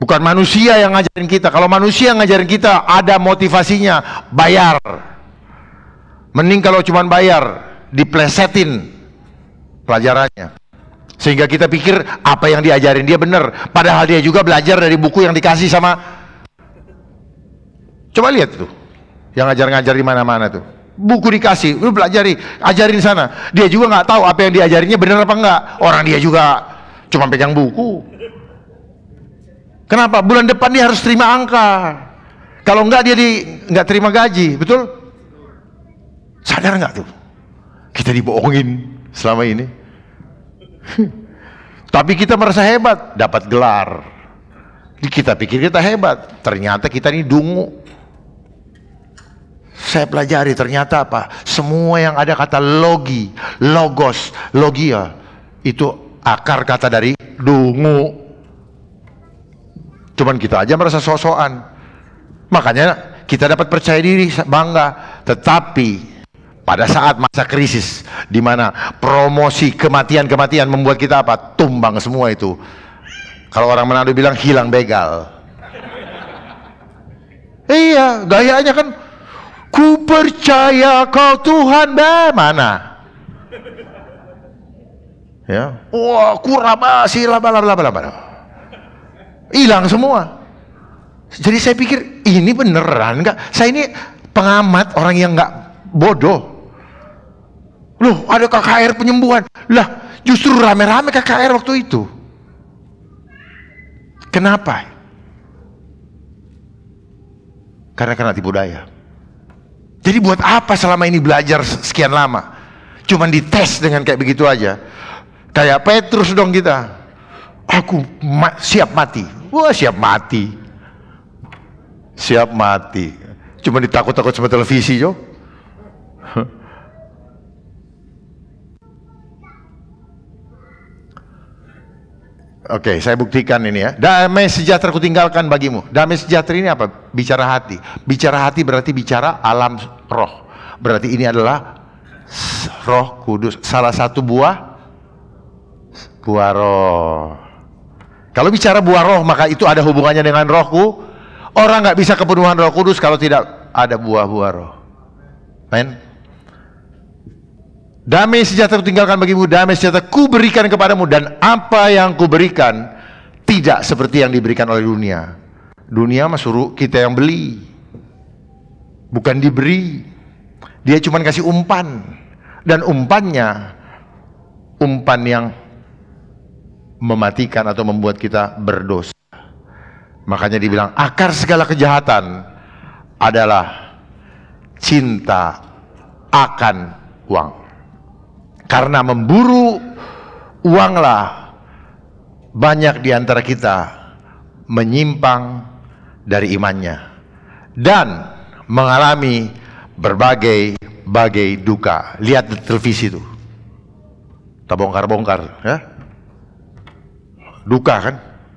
Bukan manusia yang ngajarin kita. Kalau manusia yang ngajarin kita ada motivasinya, bayar. Mending kalau cuma bayar, diplesetin pelajarannya. Sehingga kita pikir apa yang diajarin dia benar, padahal dia juga belajar dari buku yang dikasih sama Coba lihat tuh. Yang ngajar-ngajar di mana-mana tuh. Buku dikasih, lu pelajari, ajarin sana. Dia juga nggak tahu apa yang diajarinnya benar apa enggak. Orang dia juga cuma pegang buku. Kenapa? Bulan depan dia harus terima angka. Kalau enggak dia di, enggak terima gaji, betul? Sadar enggak tuh? Kita dibohongin selama ini. <laughs> Tapi kita merasa hebat, dapat gelar. Kita pikir kita hebat, ternyata kita ini dungu. Saya pelajari ternyata apa? Semua yang ada kata logi, logos, logia itu akar kata dari dungu Cuman kita aja merasa sosokan. Makanya kita dapat percaya diri, bangga. Tetapi pada saat masa krisis di mana promosi kematian-kematian membuat kita apa? Tumbang semua itu. Kalau orang Manado bilang hilang begal. Iya, gayanya kan ku percaya kau Tuhan bah mana? Ya. Wah, kuraba lah bla bla bla bla hilang semua. Jadi saya pikir ini beneran nggak? Saya ini pengamat orang yang nggak bodoh. Loh, ada KKR penyembuhan. Lah, justru rame-rame KKR waktu itu. Kenapa? Karena karena tipu daya. Jadi buat apa selama ini belajar sekian lama? Cuman dites dengan kayak begitu aja. Kayak Petrus dong kita. Aku ma siap mati wah siap mati. Siap mati. Cuma ditakut-takut sama televisi, yo. <laughs> Oke, okay, saya buktikan ini ya. Damai sejahtera kutinggalkan bagimu. Damai sejahtera ini apa? Bicara hati. Bicara hati berarti bicara alam roh. Berarti ini adalah roh kudus. Salah satu buah buah roh. Kalau bicara buah roh maka itu ada hubungannya dengan rohku. Orang nggak bisa kepenuhan roh kudus kalau tidak ada buah-buah roh. Amen. Damai sejahtera tinggalkan bagimu, damai sejahtera ku berikan kepadamu dan apa yang ku berikan tidak seperti yang diberikan oleh dunia. Dunia mah suruh kita yang beli. Bukan diberi. Dia cuma kasih umpan dan umpannya umpan yang mematikan atau membuat kita berdosa. Makanya dibilang akar segala kejahatan adalah cinta akan uang. Karena memburu uanglah banyak di antara kita menyimpang dari imannya dan mengalami berbagai bagai duka. Lihat di televisi itu. tabongkar bongkar-bongkar ya duka kan,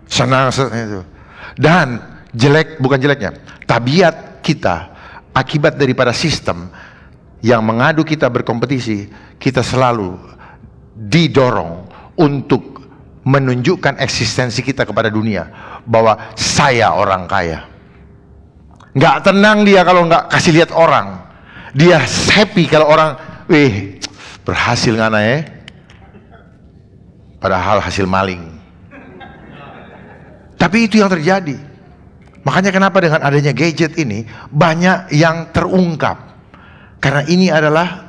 senang, iya, itu. Dan jelek bukan jeleknya, tabiat kita akibat daripada sistem yang mengadu kita berkompetisi, kita selalu didorong untuk menunjukkan eksistensi kita kepada dunia bahwa saya orang kaya. Nggak tenang dia kalau nggak kasih lihat orang. Dia happy kalau orang, wih berhasil nggak ya. Padahal hasil maling. Tapi itu yang terjadi. Makanya kenapa dengan adanya gadget ini banyak yang terungkap. Karena ini adalah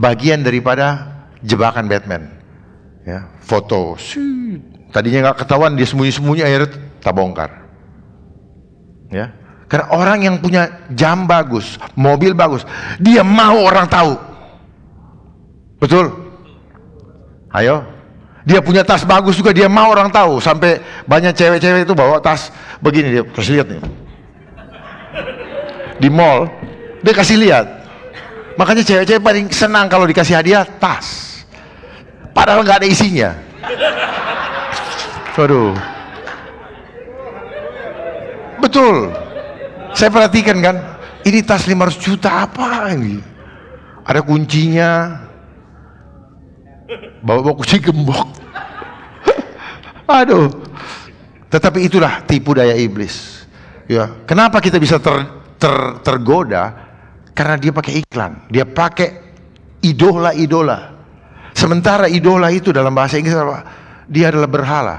bagian daripada jebakan Batman. Ya, foto. Tadinya nggak ketahuan dia sembunyi-sembunyi akhirnya tak bongkar. Ya. Karena orang yang punya jam bagus, mobil bagus, dia mau orang tahu. Betul? Ayo, dia punya tas bagus juga dia mau orang tahu sampai banyak cewek-cewek itu bawa tas begini dia kasih lihat nih. Di mall dia kasih lihat. Makanya cewek-cewek paling senang kalau dikasih hadiah tas. Padahal nggak ada isinya. Waduh. Betul. Saya perhatikan kan, ini tas 500 juta apa ini? Ada kuncinya, bawa bawa kucing gembok <laughs> aduh tetapi itulah tipu daya iblis ya kenapa kita bisa ter, ter, tergoda karena dia pakai iklan dia pakai idola idola sementara idola itu dalam bahasa Inggris apa dia adalah berhala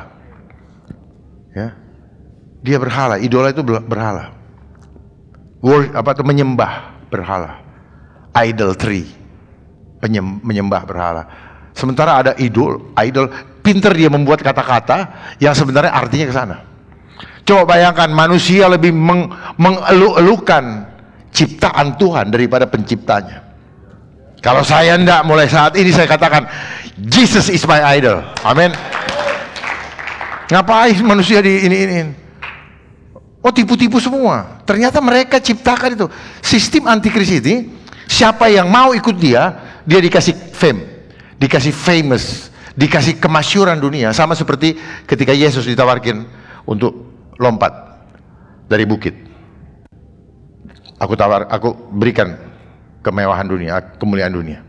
ya dia berhala idola itu berhala World, apa itu menyembah berhala idol tree menyembah berhala Sementara ada idol, idol pinter dia membuat kata-kata yang sebenarnya artinya ke sana. Coba bayangkan manusia lebih meng, mengeluh-elukan ciptaan Tuhan daripada penciptanya. Kalau saya tidak mulai saat ini saya katakan Jesus is my idol. Amin. Ngapain manusia di ini ini? Oh tipu-tipu semua. Ternyata mereka ciptakan itu sistem antikris ini. Siapa yang mau ikut dia, dia dikasih fame dikasih famous, dikasih kemasyuran dunia, sama seperti ketika Yesus ditawarkan untuk lompat dari bukit. Aku tawar, aku berikan kemewahan dunia, kemuliaan dunia.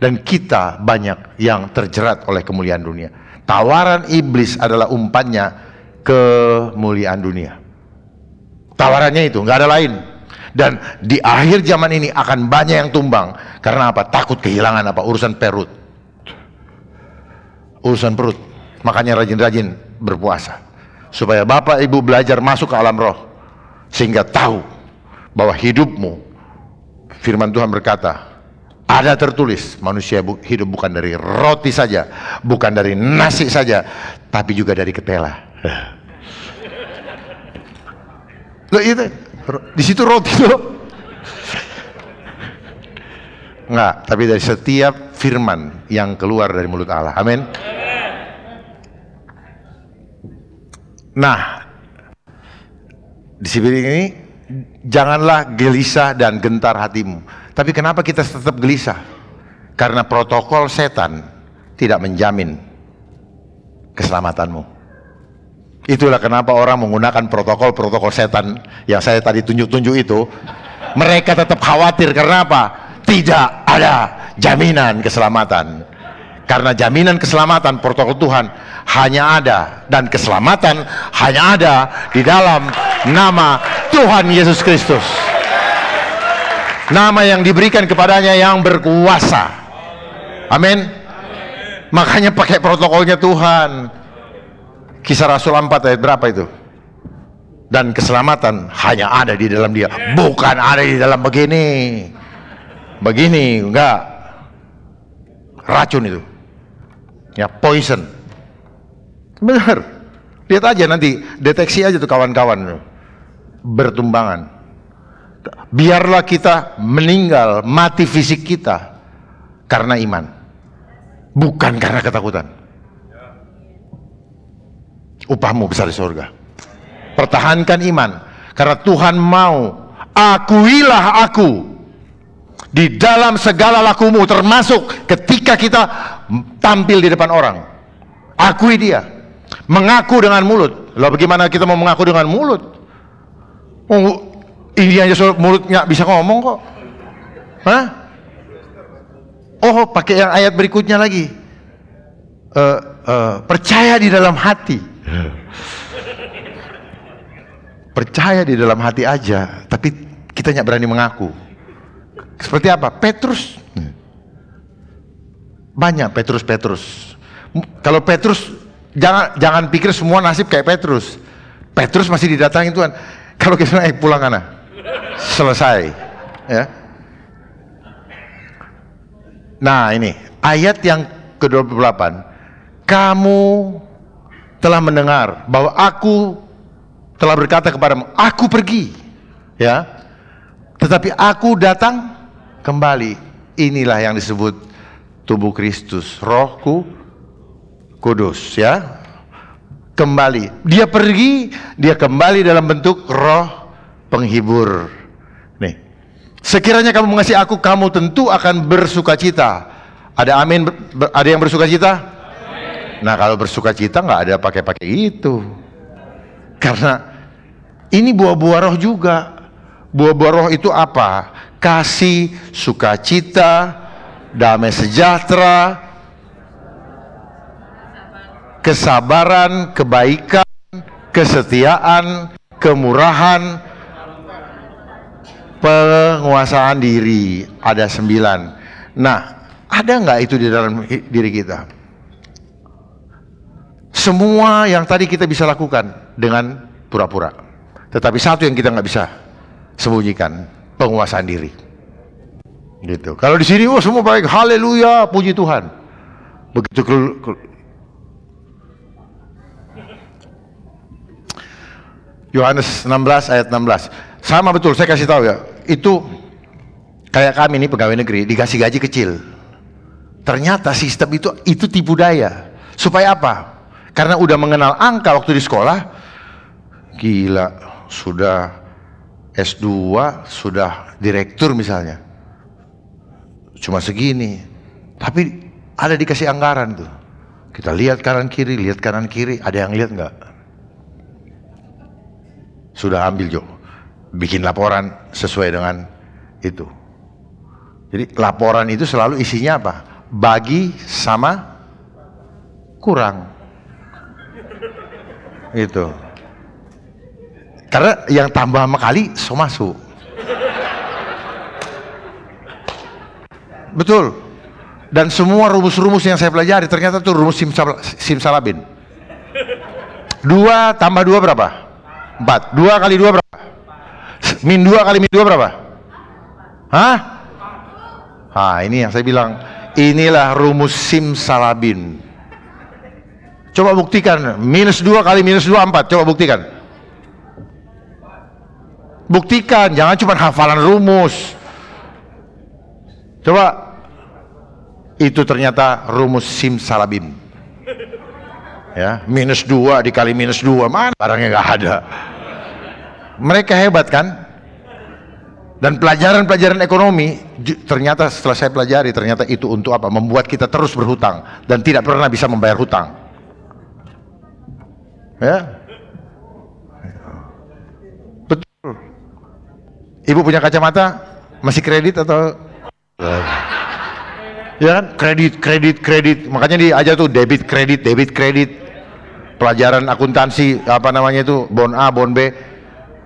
Dan kita banyak yang terjerat oleh kemuliaan dunia. Tawaran iblis adalah umpannya kemuliaan dunia. Tawarannya itu, nggak ada lain dan di akhir zaman ini akan banyak yang tumbang karena apa takut kehilangan apa urusan perut urusan perut. Makanya rajin-rajin berpuasa. Supaya Bapak Ibu belajar masuk ke alam roh. Sehingga tahu bahwa hidupmu, firman Tuhan berkata, ada tertulis manusia hidup bukan dari roti saja, bukan dari nasi saja, tapi juga dari ketela. Loh itu, iya di situ roti loh. Enggak, tapi dari setiap firman yang keluar dari mulut Allah. Amin. Nah, di sini ini janganlah gelisah dan gentar hatimu. Tapi kenapa kita tetap gelisah? Karena protokol setan tidak menjamin keselamatanmu. Itulah kenapa orang menggunakan protokol-protokol setan yang saya tadi tunjuk-tunjuk itu. Mereka tetap khawatir Kenapa? apa? tidak ada jaminan keselamatan. Karena jaminan keselamatan protokol Tuhan hanya ada dan keselamatan hanya ada di dalam nama Tuhan Yesus Kristus. Nama yang diberikan kepadanya yang berkuasa. Amin. Makanya pakai protokolnya Tuhan. Kisah Rasul 4 ayat berapa itu? Dan keselamatan hanya ada di dalam dia, bukan ada di dalam begini begini, enggak. Racun itu. Ya, poison. Benar. Lihat aja nanti, deteksi aja tuh kawan-kawan. Bertumbangan. Biarlah kita meninggal, mati fisik kita karena iman. Bukan karena ketakutan. Upahmu besar di surga. Pertahankan iman. Karena Tuhan mau, akuilah aku di dalam segala lakumu termasuk ketika kita tampil di depan orang akui dia mengaku dengan mulut loh bagaimana kita mau mengaku dengan mulut oh, ini aja mulutnya bisa ngomong kok Hah? oh pakai yang ayat berikutnya lagi uh, uh, percaya di dalam hati percaya di dalam hati aja tapi kita tidak berani mengaku seperti apa? Petrus. Banyak Petrus Petrus. Kalau Petrus jangan jangan pikir semua nasib kayak Petrus. Petrus masih didatangi Tuhan. Kalau kita naik pulang kana. Selesai. Ya. Nah, ini ayat yang ke-28. Kamu telah mendengar bahwa aku telah berkata kepadamu, aku pergi. Ya tetapi aku datang kembali. Inilah yang disebut tubuh Kristus, rohku kudus ya. Kembali. Dia pergi, dia kembali dalam bentuk roh penghibur. Nih. Sekiranya kamu mengasihi aku, kamu tentu akan bersuka cita. Ada amin, ada yang bersuka cita? Nah kalau bersuka cita nggak ada pakai-pakai itu. Karena ini buah-buah roh juga Buah-buah roh itu apa? Kasih, sukacita, damai sejahtera, kesabaran, kebaikan, kesetiaan, kemurahan, penguasaan diri. Ada sembilan. Nah, ada nggak itu di dalam diri kita? Semua yang tadi kita bisa lakukan dengan pura-pura. Tetapi satu yang kita nggak bisa, sembunyikan penguasaan diri. Gitu. Kalau di sini oh semua baik, haleluya, puji Tuhan. Begitu Yohanes 16 ayat 16. Sama betul, saya kasih tahu ya. Itu kayak kami ini pegawai negeri dikasih gaji kecil. Ternyata sistem itu itu tipu daya. Supaya apa? Karena udah mengenal angka waktu di sekolah. Gila, sudah S2 sudah direktur misalnya cuma segini tapi ada dikasih anggaran tuh kita lihat kanan kiri lihat kanan kiri ada yang lihat nggak sudah ambil Jo bikin laporan sesuai dengan itu jadi laporan itu selalu isinya apa bagi sama kurang itu karena yang tambah sama kali so masuk. Betul. Dan semua rumus-rumus yang saya pelajari ternyata itu rumus sim simsalabin. Dua tambah dua berapa? Empat. Dua kali dua berapa? Min dua kali min dua berapa? Hah? Ah ini yang saya bilang. Inilah rumus simsalabin. Coba buktikan. Minus dua kali minus dua empat. Coba buktikan buktikan jangan cuma hafalan rumus coba itu ternyata rumus simsalabim ya minus dua dikali minus dua mana barangnya nggak ada mereka hebat kan dan pelajaran-pelajaran ekonomi ternyata setelah saya pelajari ternyata itu untuk apa membuat kita terus berhutang dan tidak pernah bisa membayar hutang ya Ibu punya kacamata? Masih kredit atau? Ya kan? Kredit, kredit, kredit. Makanya di aja tuh debit, kredit, debit, kredit. Pelajaran akuntansi, apa namanya itu, bon A, bon B.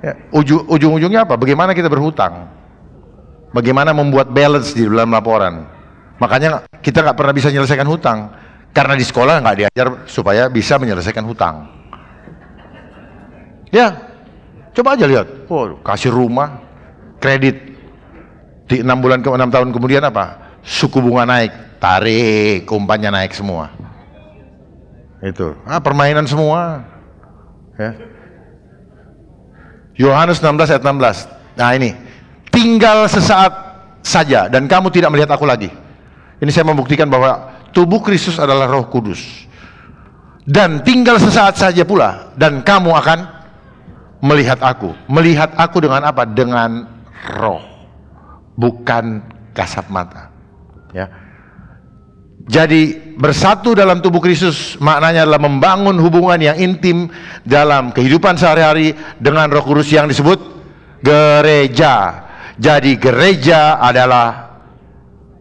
Ya, ujung-ujungnya apa? Bagaimana kita berhutang? Bagaimana membuat balance di dalam laporan? Makanya kita nggak pernah bisa menyelesaikan hutang karena di sekolah nggak diajar supaya bisa menyelesaikan hutang. Ya, coba aja lihat. Oh, kasih rumah, kredit di enam bulan ke enam tahun kemudian apa suku bunga naik tarik umpannya naik semua itu ah permainan semua ya Yohanes 16 ayat 16 nah ini tinggal sesaat saja dan kamu tidak melihat aku lagi ini saya membuktikan bahwa tubuh Kristus adalah roh kudus dan tinggal sesaat saja pula dan kamu akan melihat aku melihat aku dengan apa dengan roh, bukan kasat mata. Ya. Jadi bersatu dalam tubuh Kristus maknanya adalah membangun hubungan yang intim dalam kehidupan sehari-hari dengan Roh Kudus yang disebut gereja. Jadi gereja adalah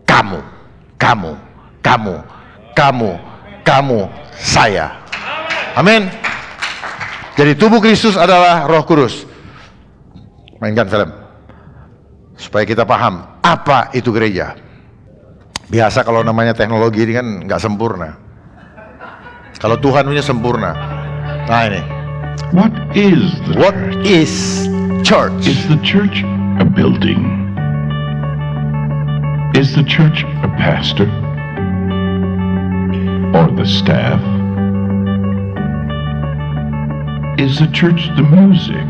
kamu, kamu, kamu, kamu, kamu, saya. Amin. Jadi tubuh Kristus adalah Roh Kudus. Mainkan film supaya kita paham apa itu gereja. Biasa kalau namanya teknologi ini kan nggak sempurna. Kalau Tuhan punya sempurna. Nah ini. What is the What is church? Is the church a building? Is the church a pastor? Or the staff? Is the church the music?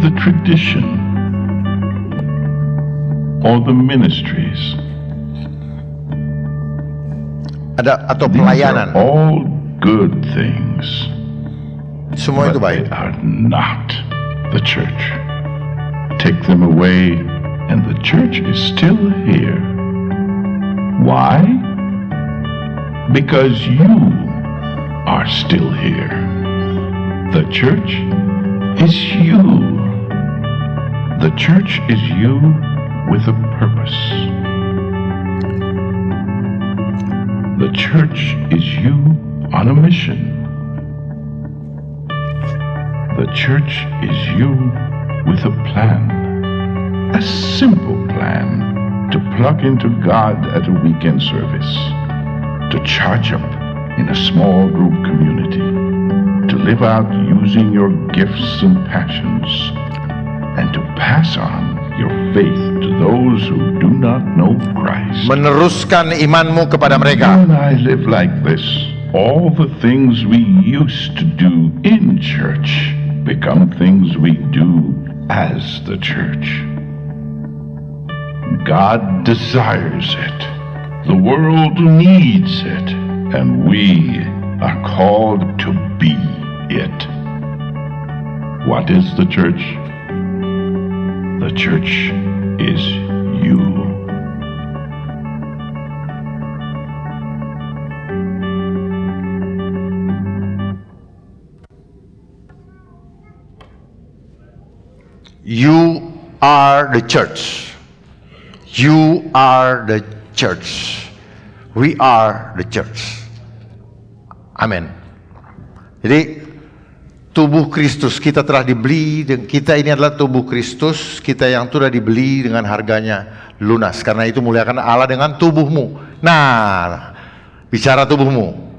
the tradition or the ministries. Ada, atau pelayanan. These are all good things. Semua itu baik. They are not the church. Take them away and the church is still here. Why? Because you are still here. The church is you. The church is you with a purpose. The church is you on a mission. The church is you with a plan. A simple plan to plug into God at a weekend service, to charge up in a small group community, to live out using your gifts and passions and to pass on your faith to those who do not know Christ. Meneruskan imanmu kepada mereka. When I live like this. All the things we used to do in church become things we do as the church. God desires it. The world needs it. And we are called to be it. What is the church? The church is you. You are the church. You are the church. We are the church. Amin. Jadi tubuh Kristus. Kita telah dibeli, dan kita ini adalah tubuh Kristus, kita yang sudah dibeli dengan harganya lunas. Karena itu muliakan Allah dengan tubuhmu. Nah, bicara tubuhmu.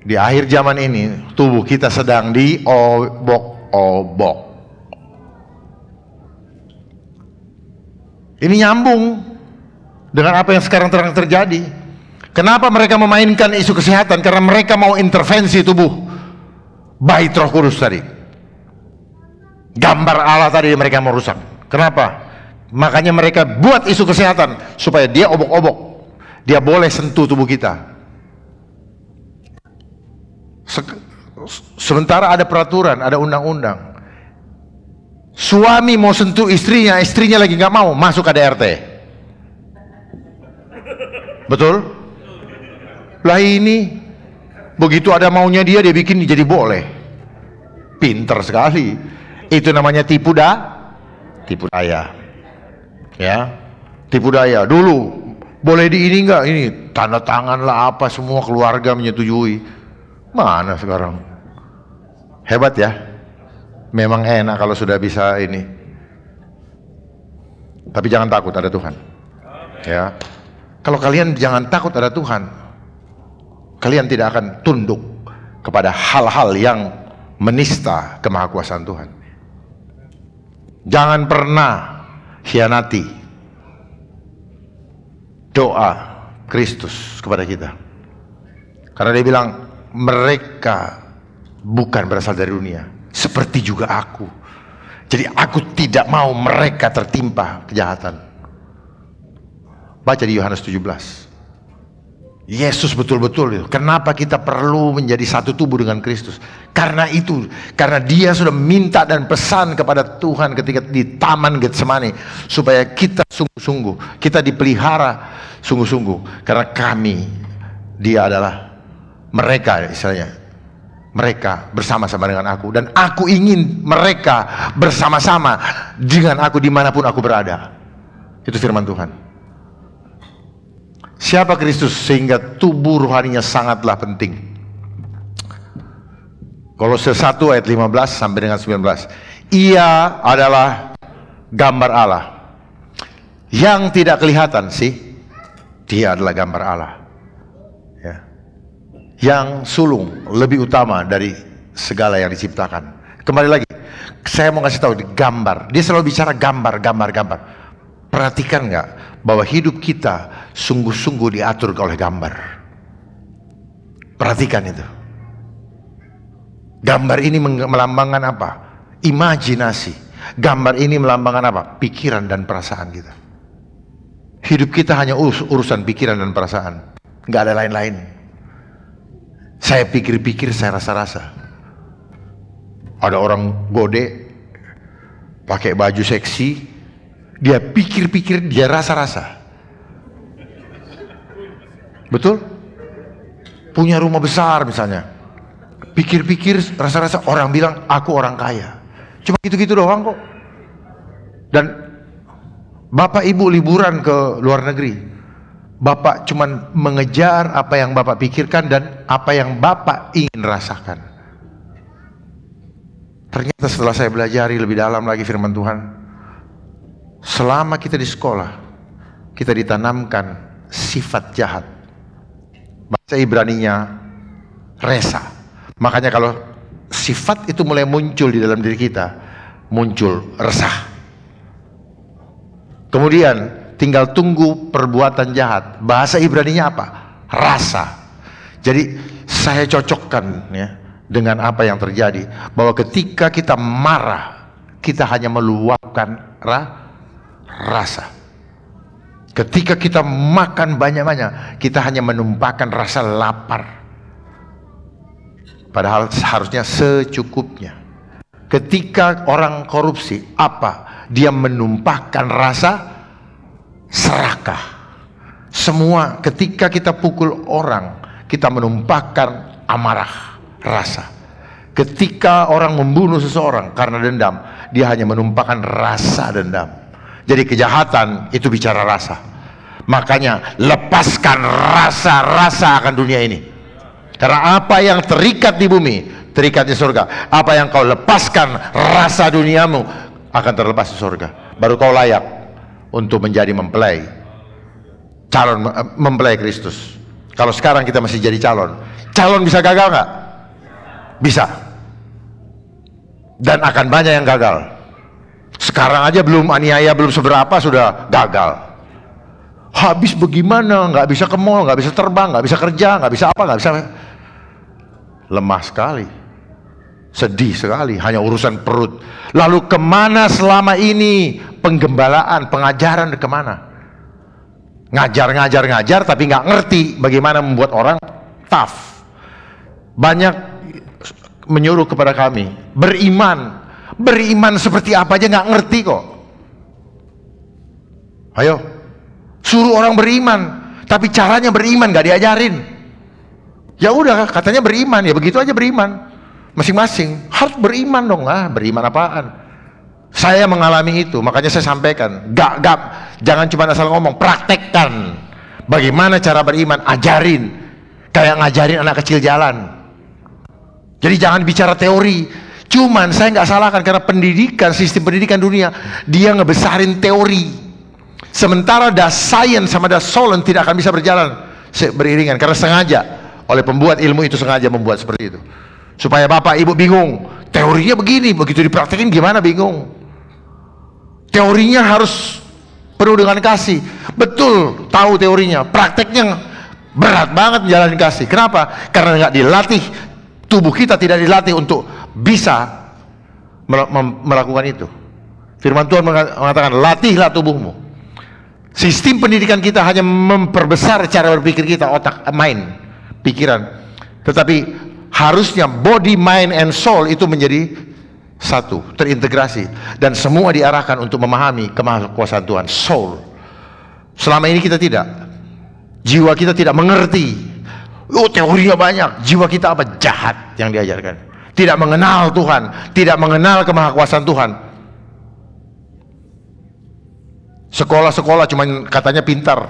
Di akhir zaman ini, tubuh kita sedang di obok obok Ini nyambung dengan apa yang sekarang terang terjadi. Kenapa mereka memainkan isu kesehatan? Karena mereka mau intervensi tubuh bait roh kudus tadi gambar Allah tadi mereka mau rusak kenapa? makanya mereka buat isu kesehatan supaya dia obok-obok dia boleh sentuh tubuh kita Se sementara ada peraturan ada undang-undang suami mau sentuh istrinya istrinya lagi nggak mau masuk ke DRT betul? lah ini Begitu ada maunya dia, dia bikin jadi boleh. Pinter sekali. Itu namanya tipu da, tipu daya. Ya, tipu daya. Dulu boleh di ini enggak ini tanda tangan lah apa semua keluarga menyetujui. Mana sekarang? Hebat ya. Memang enak kalau sudah bisa ini. Tapi jangan takut ada Tuhan. Ya. Kalau kalian jangan takut ada Tuhan, Kalian tidak akan tunduk kepada hal-hal yang menista kemahakuasaan Tuhan. Jangan pernah hianati doa Kristus kepada kita. Karena dia bilang mereka bukan berasal dari dunia, seperti juga aku. Jadi aku tidak mau mereka tertimpa kejahatan. Baca di Yohanes 17. Yesus betul-betul. itu. Kenapa kita perlu menjadi satu tubuh dengan Kristus? Karena itu, karena dia sudah minta dan pesan kepada Tuhan ketika di Taman Getsemani supaya kita sungguh-sungguh, kita dipelihara sungguh-sungguh karena kami dia adalah mereka misalnya Mereka bersama-sama dengan aku dan aku ingin mereka bersama-sama dengan aku dimanapun aku berada. Itu firman Tuhan. Siapa Kristus sehingga tubuh rohaninya sangatlah penting. Kolose 1 ayat 15 sampai dengan 19. Ia adalah gambar Allah. Yang tidak kelihatan sih, dia adalah gambar Allah. Ya. Yang sulung lebih utama dari segala yang diciptakan. Kembali lagi, saya mau kasih tahu gambar. Dia selalu bicara gambar, gambar, gambar. Perhatikan nggak? bahwa hidup kita sungguh-sungguh diatur oleh gambar. Perhatikan itu. Gambar ini melambangkan apa? Imajinasi. Gambar ini melambangkan apa? Pikiran dan perasaan kita. Hidup kita hanya urus urusan pikiran dan perasaan. Nggak ada lain-lain. Saya pikir-pikir, saya rasa-rasa. Ada orang gode, pakai baju seksi, dia pikir-pikir, dia rasa-rasa. Betul? Punya rumah besar misalnya. Pikir-pikir, rasa-rasa orang bilang aku orang kaya. Cuma gitu-gitu doang kok. Dan Bapak Ibu liburan ke luar negeri. Bapak cuman mengejar apa yang Bapak pikirkan dan apa yang Bapak ingin rasakan. Ternyata setelah saya belajar lebih dalam lagi firman Tuhan, Selama kita di sekolah, kita ditanamkan sifat jahat. Bahasa Ibraninya resa. Makanya kalau sifat itu mulai muncul di dalam diri kita, muncul resah. Kemudian tinggal tunggu perbuatan jahat. Bahasa Ibraninya apa? Rasa. Jadi saya cocokkan ya dengan apa yang terjadi bahwa ketika kita marah, kita hanya meluapkan rasa rasa. Ketika kita makan banyak-banyak, kita hanya menumpahkan rasa lapar. Padahal seharusnya secukupnya. Ketika orang korupsi, apa? Dia menumpahkan rasa serakah. Semua ketika kita pukul orang, kita menumpahkan amarah, rasa. Ketika orang membunuh seseorang karena dendam, dia hanya menumpahkan rasa dendam. Jadi kejahatan itu bicara rasa. Makanya lepaskan rasa-rasa akan dunia ini. Karena apa yang terikat di bumi, terikat di surga. Apa yang kau lepaskan rasa duniamu akan terlepas di surga. Baru kau layak untuk menjadi mempelai calon eh, mempelai Kristus. Kalau sekarang kita masih jadi calon, calon bisa gagal nggak? Bisa. Dan akan banyak yang gagal. Sekarang aja belum aniaya, belum seberapa sudah gagal. Habis bagaimana? Nggak bisa ke mall, nggak bisa terbang, nggak bisa kerja, nggak bisa apa, nggak bisa. Lemah sekali, sedih sekali, hanya urusan perut. Lalu kemana selama ini penggembalaan, pengajaran kemana? Ngajar-ngajar-ngajar tapi nggak ngerti bagaimana membuat orang tough. Banyak menyuruh kepada kami beriman beriman seperti apa aja nggak ngerti kok. Ayo, suruh orang beriman, tapi caranya beriman nggak diajarin. Ya udah katanya beriman, ya begitu aja beriman. Masing-masing harus beriman dong lah. beriman apaan? Saya mengalami itu, makanya saya sampaikan, gak gak jangan cuma asal ngomong, praktekkan. Bagaimana cara beriman? Ajarin. Kayak ngajarin anak kecil jalan. Jadi jangan bicara teori, Cuman saya nggak salahkan karena pendidikan, sistem pendidikan dunia, dia ngebesarin teori. Sementara das science sama das solen tidak akan bisa berjalan beriringan karena sengaja oleh pembuat ilmu itu sengaja membuat seperti itu. Supaya bapak ibu bingung, teorinya begini, begitu dipraktekin gimana bingung. Teorinya harus penuh dengan kasih. Betul, tahu teorinya, prakteknya berat banget jalan kasih. Kenapa? Karena nggak dilatih, tubuh kita tidak dilatih untuk bisa melakukan itu. Firman Tuhan mengatakan, latihlah tubuhmu. Sistem pendidikan kita hanya memperbesar cara berpikir kita, otak, eh, mind, pikiran. Tetapi harusnya body, mind, and soul itu menjadi satu, terintegrasi. Dan semua diarahkan untuk memahami kemahakuasaan Tuhan, soul. Selama ini kita tidak. Jiwa kita tidak mengerti. Oh teorinya banyak. Jiwa kita apa? Jahat yang diajarkan tidak mengenal Tuhan, tidak mengenal kemahakuasaan Tuhan. Sekolah-sekolah cuma katanya pintar.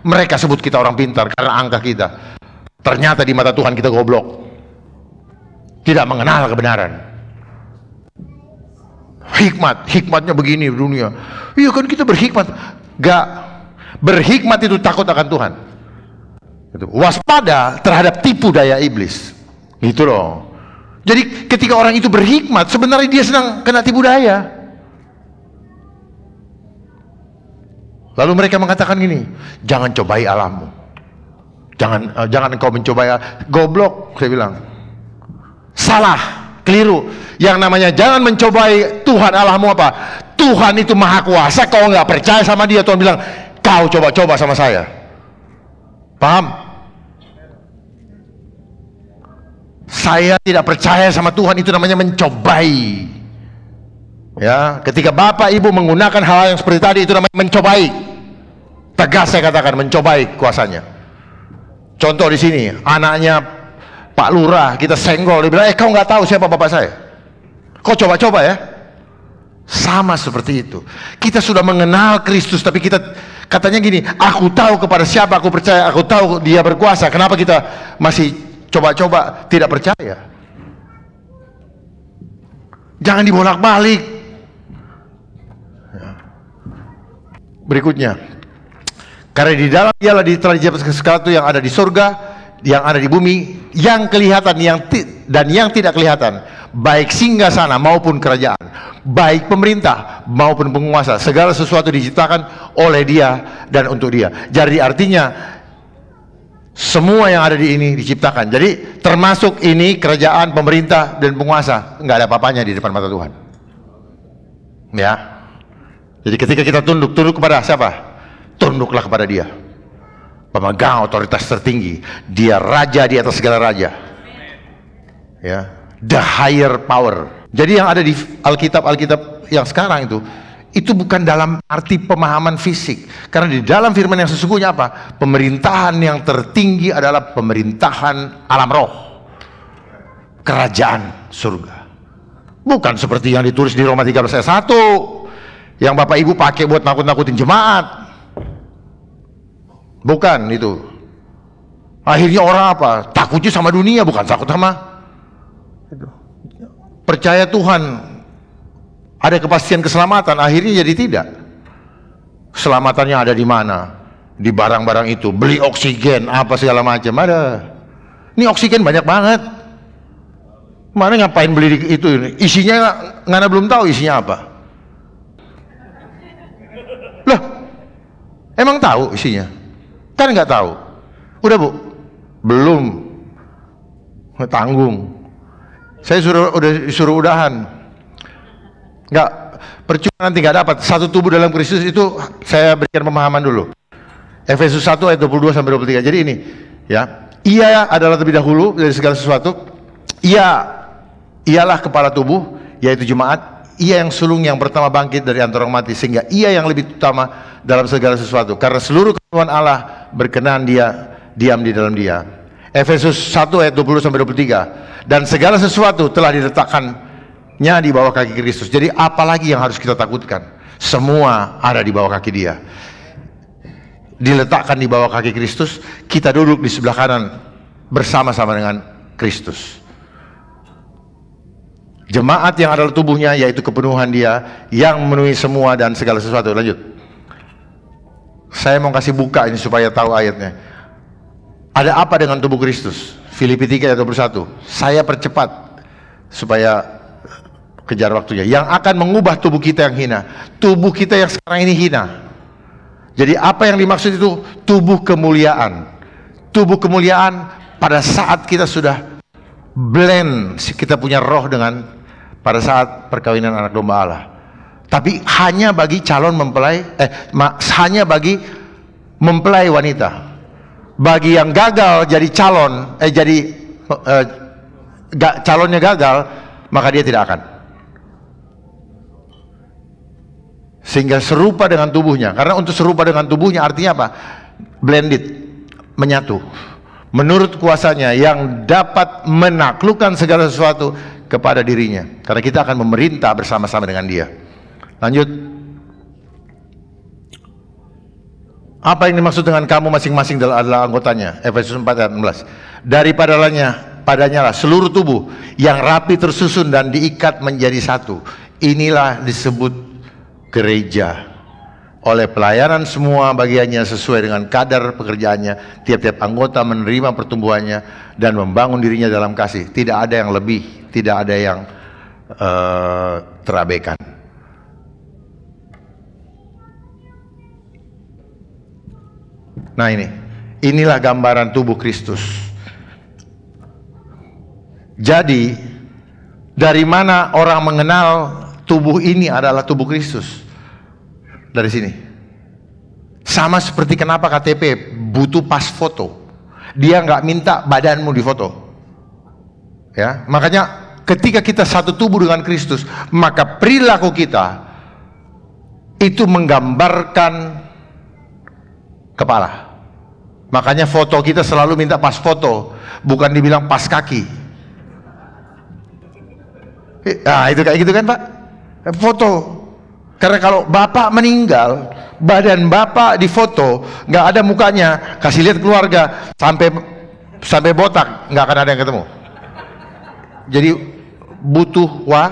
Mereka sebut kita orang pintar karena angka kita. Ternyata di mata Tuhan kita goblok. Tidak mengenal kebenaran hikmat hikmatnya begini dunia iya kan kita berhikmat gak berhikmat itu takut akan Tuhan waspada terhadap tipu daya iblis gitu loh jadi ketika orang itu berhikmat, sebenarnya dia senang kena tipu daya. Lalu mereka mengatakan gini, jangan cobai alammu. Jangan uh, jangan engkau mencobai goblok, saya bilang. Salah, keliru. Yang namanya jangan mencobai Tuhan Allahmu apa? Tuhan itu maha kuasa, kau nggak percaya sama dia, Tuhan bilang, kau coba-coba sama saya. Paham? saya tidak percaya sama Tuhan itu namanya mencobai ya ketika bapak ibu menggunakan hal, -hal yang seperti tadi itu namanya mencobai tegas saya katakan mencobai kuasanya contoh di sini anaknya Pak Lurah kita senggol dia bilang eh kau nggak tahu siapa bapak saya kau coba-coba ya sama seperti itu kita sudah mengenal Kristus tapi kita katanya gini aku tahu kepada siapa aku percaya aku tahu dia berkuasa kenapa kita masih coba-coba tidak percaya. Jangan dibolak-balik. Ya. Berikutnya, karena di dalam ialah diterjemahkan sesuatu yang ada di surga, yang ada di bumi, yang kelihatan yang dan yang tidak kelihatan, baik singgah sana maupun kerajaan, baik pemerintah maupun penguasa, segala sesuatu diciptakan oleh Dia dan untuk Dia. Jadi artinya semua yang ada di ini diciptakan. Jadi termasuk ini kerajaan pemerintah dan penguasa nggak ada papanya di depan mata Tuhan. Ya. Jadi ketika kita tunduk, tunduk kepada siapa? Tunduklah kepada Dia. Pemegang otoritas tertinggi, Dia raja di atas segala raja. Ya, the higher power. Jadi yang ada di Alkitab Alkitab yang sekarang itu itu bukan dalam arti pemahaman fisik. Karena di dalam firman yang sesungguhnya apa? Pemerintahan yang tertinggi adalah pemerintahan alam roh. Kerajaan surga. Bukan seperti yang ditulis di Roma 13 ayat 1 yang Bapak Ibu pakai buat nakut-nakutin jemaat. Bukan itu. Akhirnya orang apa? Takutnya sama dunia bukan takut sama percaya Tuhan ada kepastian keselamatan, akhirnya jadi tidak. Keselamatannya ada di mana? Di barang-barang itu, beli oksigen, apa segala macam ada. Ini oksigen banyak banget. Mana ngapain beli itu? Isinya ngana belum tahu isinya apa. Loh, emang tahu isinya? Kan nggak tahu. Udah bu, belum tanggung. Saya suruh udah suruh udahan. Enggak, percuma nanti enggak dapat. Satu tubuh dalam Kristus itu saya berikan pemahaman dulu. Efesus 1 ayat 22 sampai 23. Jadi ini, ya. Ia adalah terlebih dahulu dari segala sesuatu. Ia ialah kepala tubuh, yaitu jemaat. Ia yang sulung yang pertama bangkit dari antara orang mati sehingga ia yang lebih utama dalam segala sesuatu karena seluruh ketuhanan Allah berkenan dia diam di dalam dia. Efesus 1 ayat 20 sampai 23. Dan segala sesuatu telah diletakkan nya di bawah kaki Kristus. Jadi apa lagi yang harus kita takutkan? Semua ada di bawah kaki dia. Diletakkan di bawah kaki Kristus, kita duduk di sebelah kanan bersama-sama dengan Kristus. Jemaat yang adalah tubuhnya yaitu kepenuhan dia yang memenuhi semua dan segala sesuatu. Lanjut. Saya mau kasih buka ini supaya tahu ayatnya. Ada apa dengan tubuh Kristus? Filipi 3 ayat 21. Saya percepat supaya kejar waktunya yang akan mengubah tubuh kita yang hina tubuh kita yang sekarang ini hina jadi apa yang dimaksud itu tubuh kemuliaan tubuh kemuliaan pada saat kita sudah blend kita punya roh dengan pada saat perkawinan anak domba Allah tapi hanya bagi calon mempelai eh hanya bagi mempelai wanita bagi yang gagal jadi calon eh jadi eh, calonnya gagal maka dia tidak akan sehingga serupa dengan tubuhnya. Karena untuk serupa dengan tubuhnya artinya apa? Blended, menyatu. Menurut kuasanya yang dapat menaklukkan segala sesuatu kepada dirinya. Karena kita akan memerintah bersama-sama dengan dia. Lanjut. Apa yang dimaksud dengan kamu masing-masing adalah anggotanya? Efesus 4 ayat 16. Daripada lainnya, padanya lah seluruh tubuh yang rapi tersusun dan diikat menjadi satu. Inilah disebut gereja oleh pelayanan semua bagiannya sesuai dengan kadar pekerjaannya tiap-tiap anggota menerima pertumbuhannya dan membangun dirinya dalam kasih tidak ada yang lebih tidak ada yang uh, eh, terabaikan nah ini inilah gambaran tubuh Kristus jadi dari mana orang mengenal tubuh ini adalah tubuh Kristus dari sini. Sama seperti kenapa KTP butuh pas foto. Dia nggak minta badanmu difoto. Ya, makanya ketika kita satu tubuh dengan Kristus, maka perilaku kita itu menggambarkan kepala. Makanya foto kita selalu minta pas foto, bukan dibilang pas kaki. Nah, itu kayak gitu kan, Pak? Foto karena kalau bapak meninggal, badan bapak difoto, nggak ada mukanya, kasih lihat keluarga sampai sampai botak, nggak akan ada yang ketemu. Jadi butuh wa,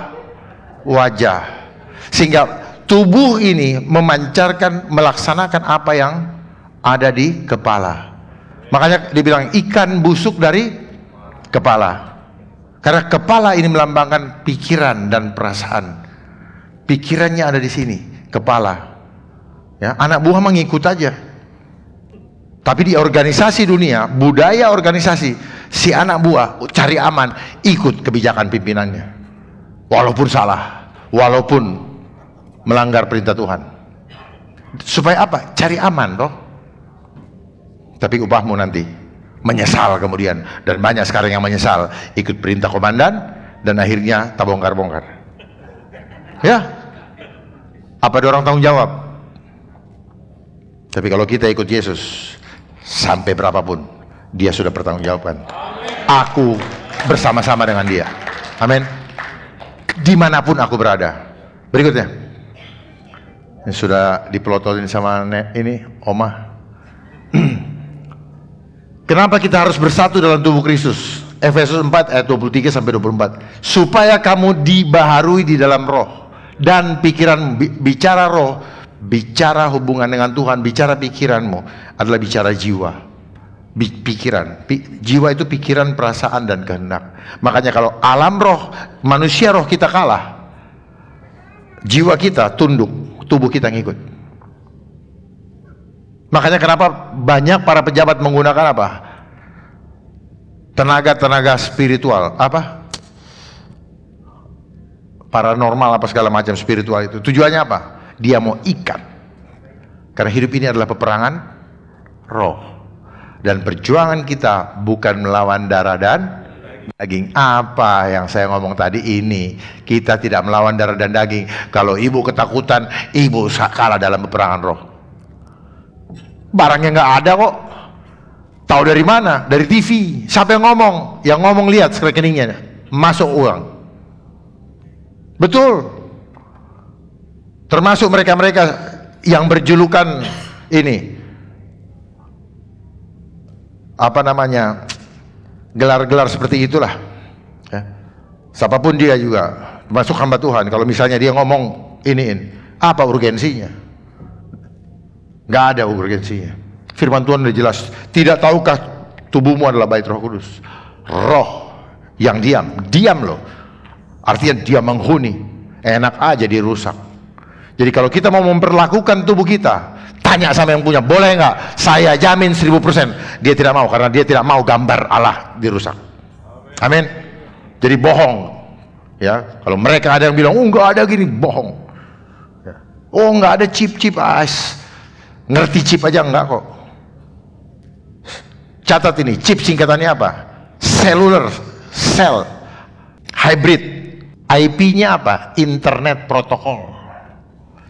wajah sehingga tubuh ini memancarkan melaksanakan apa yang ada di kepala. Makanya dibilang ikan busuk dari kepala. Karena kepala ini melambangkan pikiran dan perasaan. Pikirannya ada di sini, kepala. Ya, anak buah mengikut aja. Tapi di organisasi dunia, budaya organisasi, si anak buah cari aman, ikut kebijakan pimpinannya. Walaupun salah, walaupun melanggar perintah Tuhan. Supaya apa? Cari aman toh. Tapi upahmu nanti menyesal kemudian dan banyak sekarang yang menyesal ikut perintah komandan dan akhirnya tabongkar-bongkar. Ya. Apa ada orang tanggung jawab? Tapi kalau kita ikut Yesus sampai berapapun, dia sudah bertanggung jawabkan. Aku bersama-sama dengan dia. Amin. Dimanapun aku berada. Berikutnya. Ini sudah dipelototin sama nek ini, Oma. <clears throat> Kenapa kita harus bersatu dalam tubuh Kristus? Efesus 4 ayat 23 sampai 24. Supaya kamu dibaharui di dalam roh dan pikiran bicara roh, bicara hubungan dengan Tuhan, bicara pikiranmu adalah bicara jiwa. Pikiran, jiwa itu pikiran, perasaan dan kehendak. Makanya kalau alam roh, manusia roh kita kalah. Jiwa kita tunduk, tubuh kita ngikut. Makanya kenapa banyak para pejabat menggunakan apa? Tenaga-tenaga spiritual, apa? paranormal apa segala macam spiritual itu. Tujuannya apa? Dia mau ikat. Karena hidup ini adalah peperangan roh. Dan perjuangan kita bukan melawan darah dan daging. Apa yang saya ngomong tadi ini? Kita tidak melawan darah dan daging. Kalau ibu ketakutan, ibu kalah dalam peperangan roh. Barangnya nggak ada kok. Tahu dari mana? Dari TV. Siapa yang ngomong? Yang ngomong lihat rekeningnya. Masuk uang Betul. Termasuk mereka-mereka yang berjulukan ini apa namanya gelar-gelar seperti itulah ya. siapapun dia juga masuk hamba Tuhan kalau misalnya dia ngomong ini ini apa urgensinya nggak ada urgensinya firman Tuhan sudah jelas tidak tahukah tubuhmu adalah bait roh kudus roh yang diam diam loh Artinya dia menghuni. Enak aja dirusak. Jadi kalau kita mau memperlakukan tubuh kita, tanya sama yang punya, boleh nggak? Saya jamin 1000% dia tidak mau karena dia tidak mau gambar Allah dirusak. Amin. Jadi bohong. Ya, kalau mereka ada yang bilang, "Oh, enggak ada gini," bohong. Ya. Oh, enggak ada chip-chip as. Ah, Ngerti chip aja nggak kok. Catat ini, chip singkatannya apa? Cellular cell hybrid IP-nya apa? Internet protokol.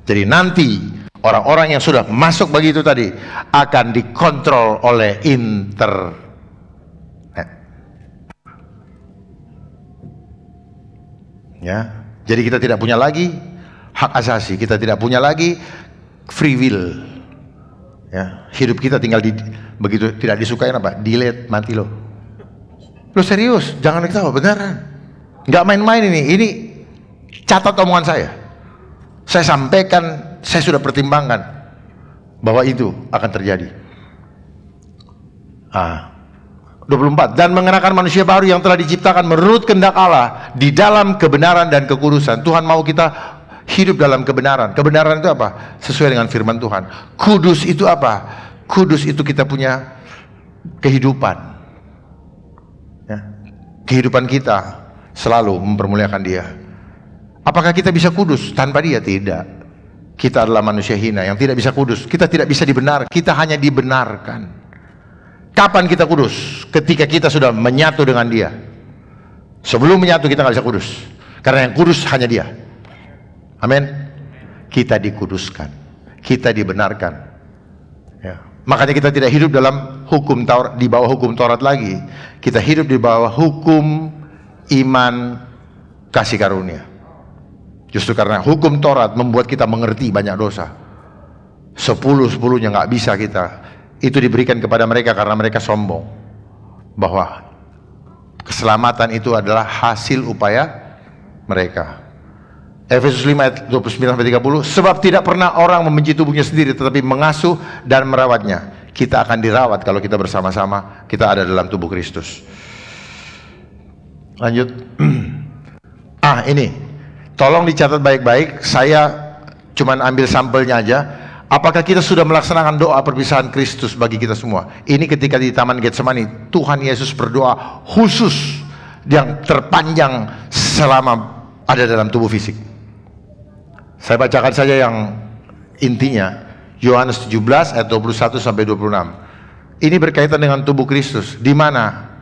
Jadi nanti orang-orang yang sudah masuk begitu tadi akan dikontrol oleh inter. Ya. Jadi kita tidak punya lagi hak asasi, kita tidak punya lagi free will. Ya, hidup kita tinggal di begitu tidak disukai apa? Delete mati lo. Lo serius, jangan ketawa benaran? nggak main-main ini ini catat omongan saya saya sampaikan saya sudah pertimbangkan bahwa itu akan terjadi ah 24 dan mengenakan manusia baru yang telah diciptakan menurut kehendak Allah di dalam kebenaran dan kekudusan Tuhan mau kita hidup dalam kebenaran kebenaran itu apa sesuai dengan firman Tuhan kudus itu apa kudus itu kita punya kehidupan ya. kehidupan kita selalu mempermuliakan dia. Apakah kita bisa kudus tanpa dia? Tidak. Kita adalah manusia hina yang tidak bisa kudus. Kita tidak bisa dibenar, kita hanya dibenarkan. Kapan kita kudus? Ketika kita sudah menyatu dengan dia. Sebelum menyatu kita nggak bisa kudus. Karena yang kudus hanya dia. Amin. Kita dikuduskan. Kita dibenarkan. Ya. Makanya kita tidak hidup dalam hukum di bawah hukum Taurat lagi. Kita hidup di bawah hukum iman, kasih karunia. Justru karena hukum Taurat membuat kita mengerti banyak dosa. Sepuluh-sepuluhnya nggak bisa kita. Itu diberikan kepada mereka karena mereka sombong. Bahwa keselamatan itu adalah hasil upaya mereka. Efesus 5 ayat 29 sampai 30 sebab tidak pernah orang membenci tubuhnya sendiri tetapi mengasuh dan merawatnya. Kita akan dirawat kalau kita bersama-sama kita ada dalam tubuh Kristus. Lanjut. <clears throat> ah, ini. Tolong dicatat baik-baik. Saya cuman ambil sampelnya aja. Apakah kita sudah melaksanakan doa perpisahan Kristus bagi kita semua? Ini ketika di Taman Getsemani, Tuhan Yesus berdoa khusus yang terpanjang selama ada dalam tubuh fisik. Saya bacakan saja yang intinya. Yohanes 17 ayat 21 sampai 26. Ini berkaitan dengan tubuh Kristus. Di mana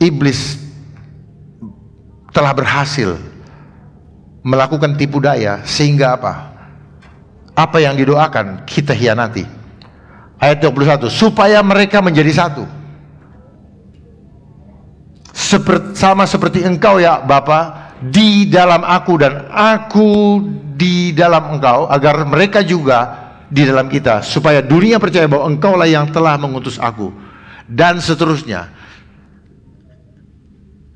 iblis telah berhasil melakukan tipu daya sehingga apa? Apa yang didoakan kita hianati. Ayat 21, supaya mereka menjadi satu. Seperti, sama seperti engkau ya bapak di dalam aku dan aku di dalam engkau agar mereka juga di dalam kita supaya dunia percaya bahwa engkaulah yang telah mengutus aku dan seterusnya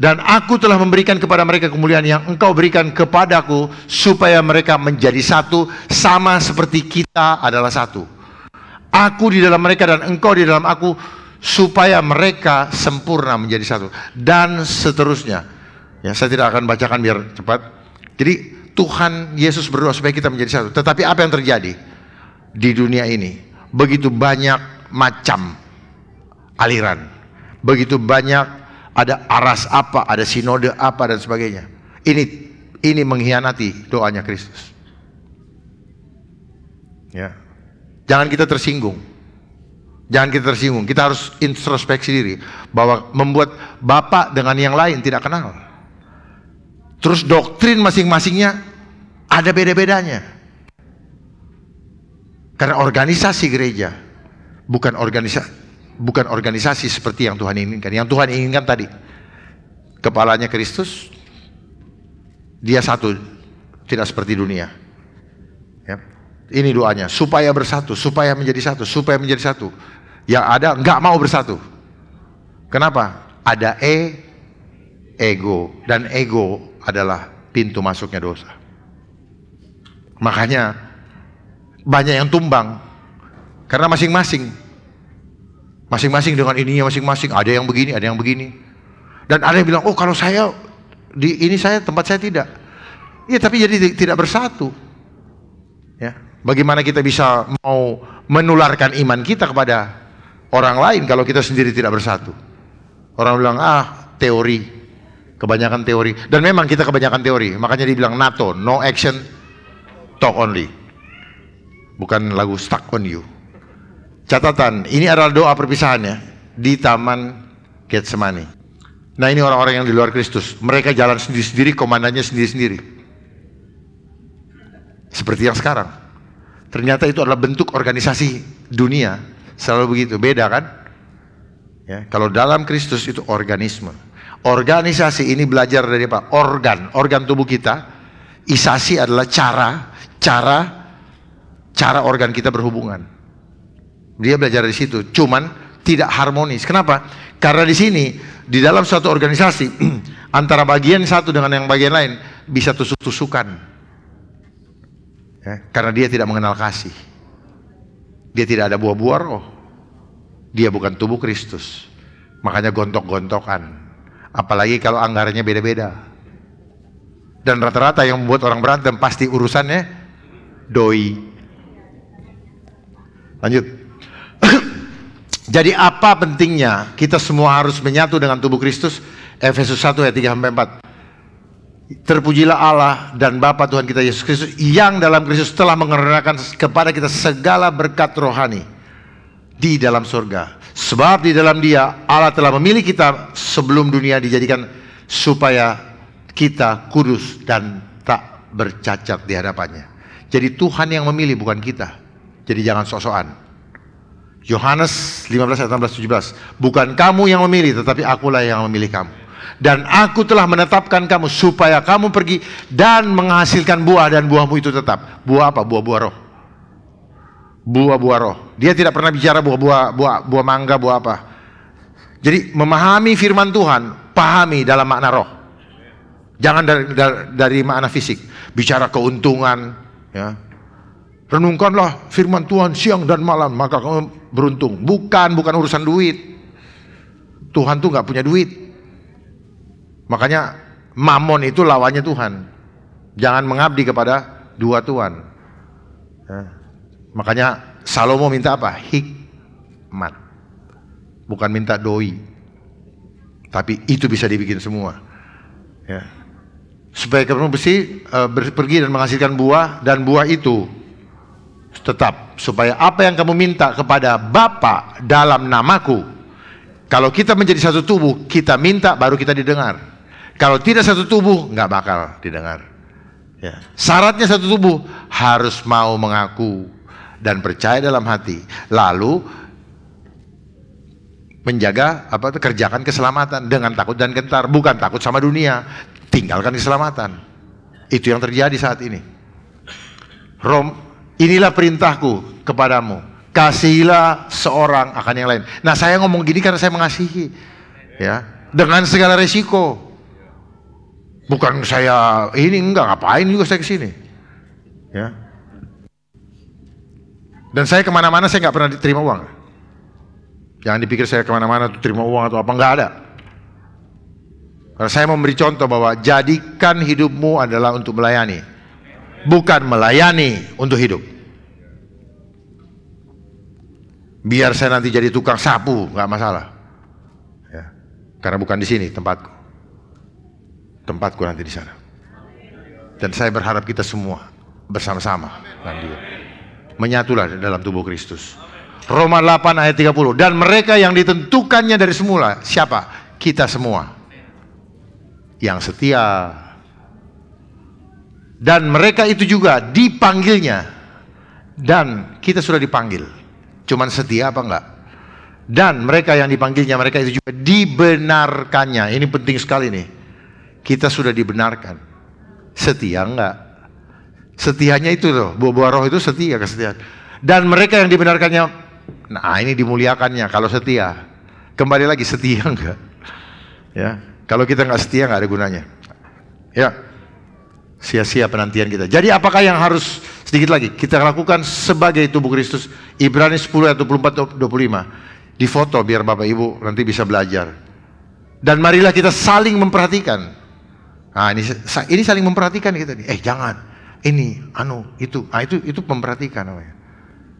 dan aku telah memberikan kepada mereka kemuliaan yang engkau berikan kepadaku supaya mereka menjadi satu sama seperti kita adalah satu. Aku di dalam mereka dan engkau di dalam aku supaya mereka sempurna menjadi satu dan seterusnya. Ya, saya tidak akan bacakan biar cepat. Jadi Tuhan Yesus berdoa supaya kita menjadi satu. Tetapi apa yang terjadi di dunia ini? Begitu banyak macam aliran, begitu banyak ada aras apa, ada sinode apa dan sebagainya. Ini ini mengkhianati doanya Kristus. Ya. Jangan kita tersinggung. Jangan kita tersinggung. Kita harus introspeksi diri bahwa membuat bapak dengan yang lain tidak kenal. Terus doktrin masing-masingnya ada beda-bedanya. Karena organisasi gereja bukan organisasi bukan organisasi seperti yang Tuhan inginkan. Yang Tuhan inginkan tadi, kepalanya Kristus, dia satu, tidak seperti dunia. Ya. Ini doanya, supaya bersatu, supaya menjadi satu, supaya menjadi satu. Yang ada nggak mau bersatu. Kenapa? Ada e, ego, dan ego adalah pintu masuknya dosa. Makanya banyak yang tumbang karena masing-masing Masing-masing dengan ininya masing-masing. Ada yang begini, ada yang begini. Dan ada yang bilang, oh kalau saya di ini saya tempat saya tidak. Iya tapi jadi tidak bersatu. Ya, bagaimana kita bisa mau menularkan iman kita kepada orang lain kalau kita sendiri tidak bersatu? Orang bilang ah teori, kebanyakan teori. Dan memang kita kebanyakan teori. Makanya dibilang NATO, no action, talk only. Bukan lagu stuck on you. Catatan, ini adalah doa perpisahannya di Taman Getsemani. Nah ini orang-orang yang di luar Kristus. Mereka jalan sendiri-sendiri, komandannya sendiri-sendiri. Seperti yang sekarang. Ternyata itu adalah bentuk organisasi dunia. Selalu begitu, beda kan? Ya, kalau dalam Kristus itu organisme. Organisasi ini belajar dari apa? Organ, organ tubuh kita. Isasi adalah cara, cara, cara organ kita berhubungan dia belajar di situ. Cuman tidak harmonis. Kenapa? Karena di sini di dalam suatu organisasi <clears throat> antara bagian satu dengan yang bagian lain bisa tusuk-tusukan. Ya, karena dia tidak mengenal kasih. Dia tidak ada buah-buah roh. Dia bukan tubuh Kristus. Makanya gontok-gontokan. Apalagi kalau anggarannya beda-beda. Dan rata-rata yang membuat orang berantem pasti urusannya doi. Lanjut. Jadi apa pentingnya kita semua harus menyatu dengan tubuh Kristus? Efesus 1 ayat 3 sampai 4. Terpujilah Allah dan Bapa Tuhan kita Yesus Kristus yang dalam Kristus telah mengerahkan kepada kita segala berkat rohani di dalam surga. Sebab di dalam Dia Allah telah memilih kita sebelum dunia dijadikan supaya kita kudus dan tak bercacat di hadapannya. Jadi Tuhan yang memilih bukan kita. Jadi jangan sok-sokan. Yohanes 15 ayat 16 17. Bukan kamu yang memilih tetapi akulah yang memilih kamu. Dan aku telah menetapkan kamu supaya kamu pergi dan menghasilkan buah dan buahmu itu tetap. Buah apa? Buah-buah roh. Buah-buah roh. Dia tidak pernah bicara buah-buah buah buah mangga, buah apa. Jadi memahami firman Tuhan, pahami dalam makna roh. Jangan dari, dari, dari makna fisik. Bicara keuntungan, ya. Renungkanlah firman Tuhan siang dan malam maka kamu beruntung. Bukan, bukan urusan duit. Tuhan tuh gak punya duit. Makanya mamon itu lawannya Tuhan. Jangan mengabdi kepada dua Tuhan. Ya. makanya Salomo minta apa? Hikmat. Bukan minta doi. Tapi itu bisa dibikin semua. Ya. Supaya kamu besi eh, pergi dan menghasilkan buah dan buah itu tetap supaya apa yang kamu minta kepada Bapa dalam namaku kalau kita menjadi satu tubuh kita minta baru kita didengar kalau tidak satu tubuh nggak bakal didengar ya. syaratnya satu tubuh harus mau mengaku dan percaya dalam hati lalu menjaga apa kerjakan keselamatan dengan takut dan gentar bukan takut sama dunia tinggalkan keselamatan itu yang terjadi saat ini Rom Inilah perintahku kepadamu. Kasihilah seorang akan yang lain. Nah, saya ngomong gini karena saya mengasihi. Ya, dengan segala resiko. Bukan saya ini enggak ngapain juga saya ke sini. Ya. Dan saya kemana-mana saya nggak pernah diterima uang. Jangan dipikir saya kemana-mana tuh terima uang atau apa enggak ada. Karena saya memberi contoh bahwa jadikan hidupmu adalah untuk melayani bukan melayani untuk hidup. Biar saya nanti jadi tukang sapu, nggak masalah. Ya. Karena bukan di sini tempatku. Tempatku nanti di sana. Dan saya berharap kita semua bersama-sama dengan dia. Menyatulah dalam tubuh Kristus. Roma 8 ayat 30 dan mereka yang ditentukannya dari semula siapa? Kita semua. Yang setia, dan mereka itu juga dipanggilnya. Dan kita sudah dipanggil. Cuman setia apa enggak? Dan mereka yang dipanggilnya mereka itu juga dibenarkannya. Ini penting sekali nih. Kita sudah dibenarkan. Setia enggak? Setianya itu loh, buah-buah roh itu setia kesetiaan. Dan mereka yang dibenarkannya, nah ini dimuliakannya kalau setia. Kembali lagi setia <laughs> enggak? Ya, kalau kita enggak setia enggak ada gunanya. Ya, sia-sia penantian kita. Jadi apakah yang harus sedikit lagi kita lakukan sebagai tubuh Kristus? Ibrani 10 ayat 24 25. Di foto biar Bapak Ibu nanti bisa belajar. Dan marilah kita saling memperhatikan. Nah, ini ini saling memperhatikan kita nih. Eh, jangan. Ini anu itu. Ah itu itu memperhatikan namanya.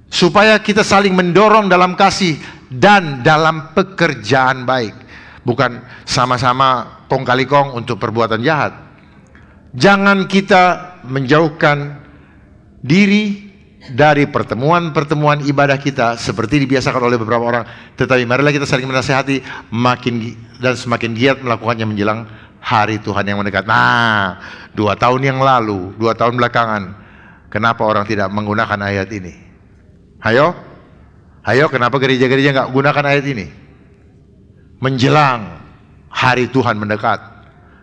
Supaya kita saling mendorong dalam kasih dan dalam pekerjaan baik. Bukan sama-sama kong kali kong untuk perbuatan jahat jangan kita menjauhkan diri dari pertemuan-pertemuan ibadah kita seperti dibiasakan oleh beberapa orang tetapi marilah kita saling menasehati makin dan semakin giat melakukannya menjelang hari Tuhan yang mendekat nah dua tahun yang lalu dua tahun belakangan kenapa orang tidak menggunakan ayat ini hayo hayo kenapa gereja-gereja nggak gunakan ayat ini menjelang hari Tuhan mendekat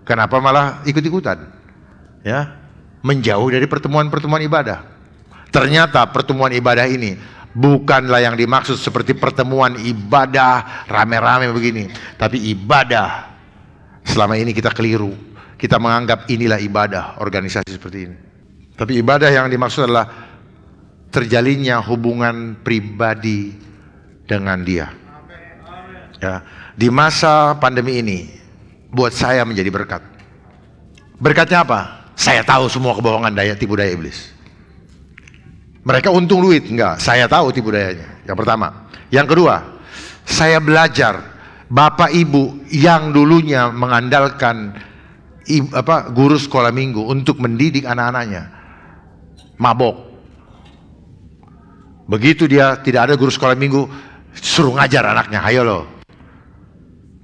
kenapa malah ikut-ikutan ya menjauh dari pertemuan-pertemuan ibadah. Ternyata pertemuan ibadah ini bukanlah yang dimaksud seperti pertemuan ibadah rame-rame begini, tapi ibadah. Selama ini kita keliru. Kita menganggap inilah ibadah organisasi seperti ini. Tapi ibadah yang dimaksud adalah terjalinnya hubungan pribadi dengan dia. Ya, di masa pandemi ini buat saya menjadi berkat. Berkatnya apa? Saya tahu semua kebohongan daya tipu daya iblis. Mereka untung duit, enggak. Saya tahu tipu dayanya. Yang pertama. Yang kedua, saya belajar bapak ibu yang dulunya mengandalkan apa guru sekolah minggu untuk mendidik anak-anaknya mabok. Begitu dia tidak ada guru sekolah minggu suruh ngajar anaknya, ayo loh.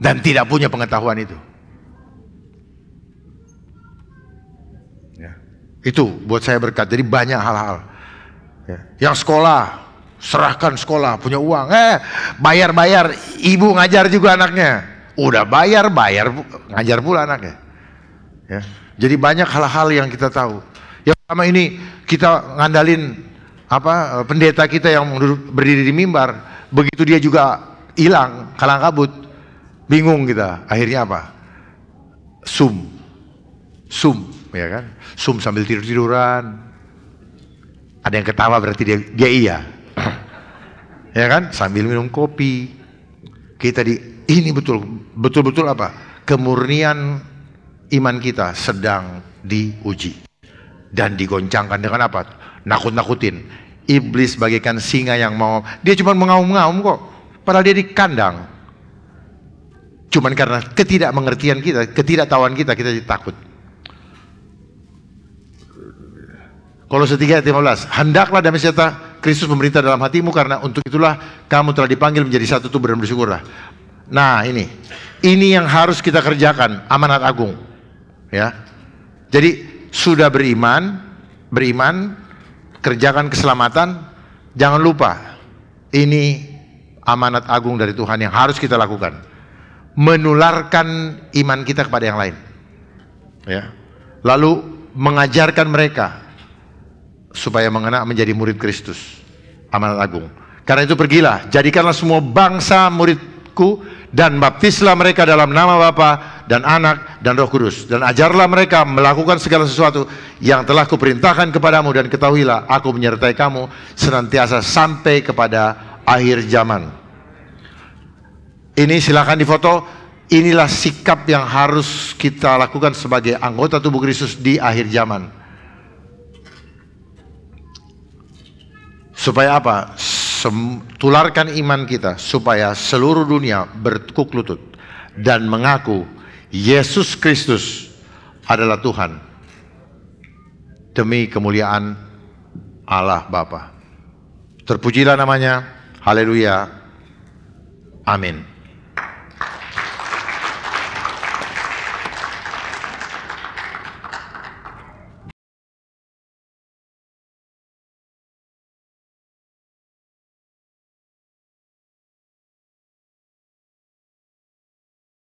Dan tidak punya pengetahuan itu. Itu buat saya berkat. Jadi banyak hal-hal. Ya. Yang sekolah, serahkan sekolah, punya uang. Eh, bayar-bayar, ibu ngajar juga anaknya. Udah bayar, bayar, ngajar pula anaknya. Ya. Jadi banyak hal-hal yang kita tahu. Yang pertama ini kita ngandalin apa eh, pendeta kita yang berdiri di mimbar, begitu dia juga hilang, kalang kabut, bingung kita. Akhirnya apa? Sum. Sum ya kan? Sum sambil tidur-tiduran. Ada yang ketawa berarti dia, dia iya. ya kan? Sambil minum kopi. Kita di ini betul betul-betul apa? Kemurnian iman kita sedang diuji dan digoncangkan dengan apa? Nakut-nakutin. Iblis bagaikan singa yang mau dia cuma mengaum-ngaum kok. Padahal dia di kandang. Cuman karena ketidakmengertian kita, ketidaktahuan kita, kita jadi takut. Kolose 3 ayat 15. Hendaklah damai sejahtera Kristus memerintah dalam hatimu karena untuk itulah kamu telah dipanggil menjadi satu tubuh dan bersyukurlah. Nah, ini. Ini yang harus kita kerjakan, amanat agung. Ya. Jadi sudah beriman, beriman, kerjakan keselamatan, jangan lupa ini amanat agung dari Tuhan yang harus kita lakukan. Menularkan iman kita kepada yang lain. Ya. Lalu mengajarkan mereka supaya mengenak menjadi murid Kristus. Amanat agung. Karena itu pergilah, jadikanlah semua bangsa muridku dan baptislah mereka dalam nama Bapa dan Anak dan Roh Kudus dan ajarlah mereka melakukan segala sesuatu yang telah kuperintahkan kepadamu dan ketahuilah aku menyertai kamu senantiasa sampai kepada akhir zaman. Ini silakan difoto. Inilah sikap yang harus kita lakukan sebagai anggota tubuh Kristus di akhir zaman. Supaya apa? Sem tularkan iman kita supaya seluruh dunia bertukuk lutut dan mengaku Yesus Kristus adalah Tuhan demi kemuliaan Allah Bapa. Terpujilah namanya. Haleluya. Amin.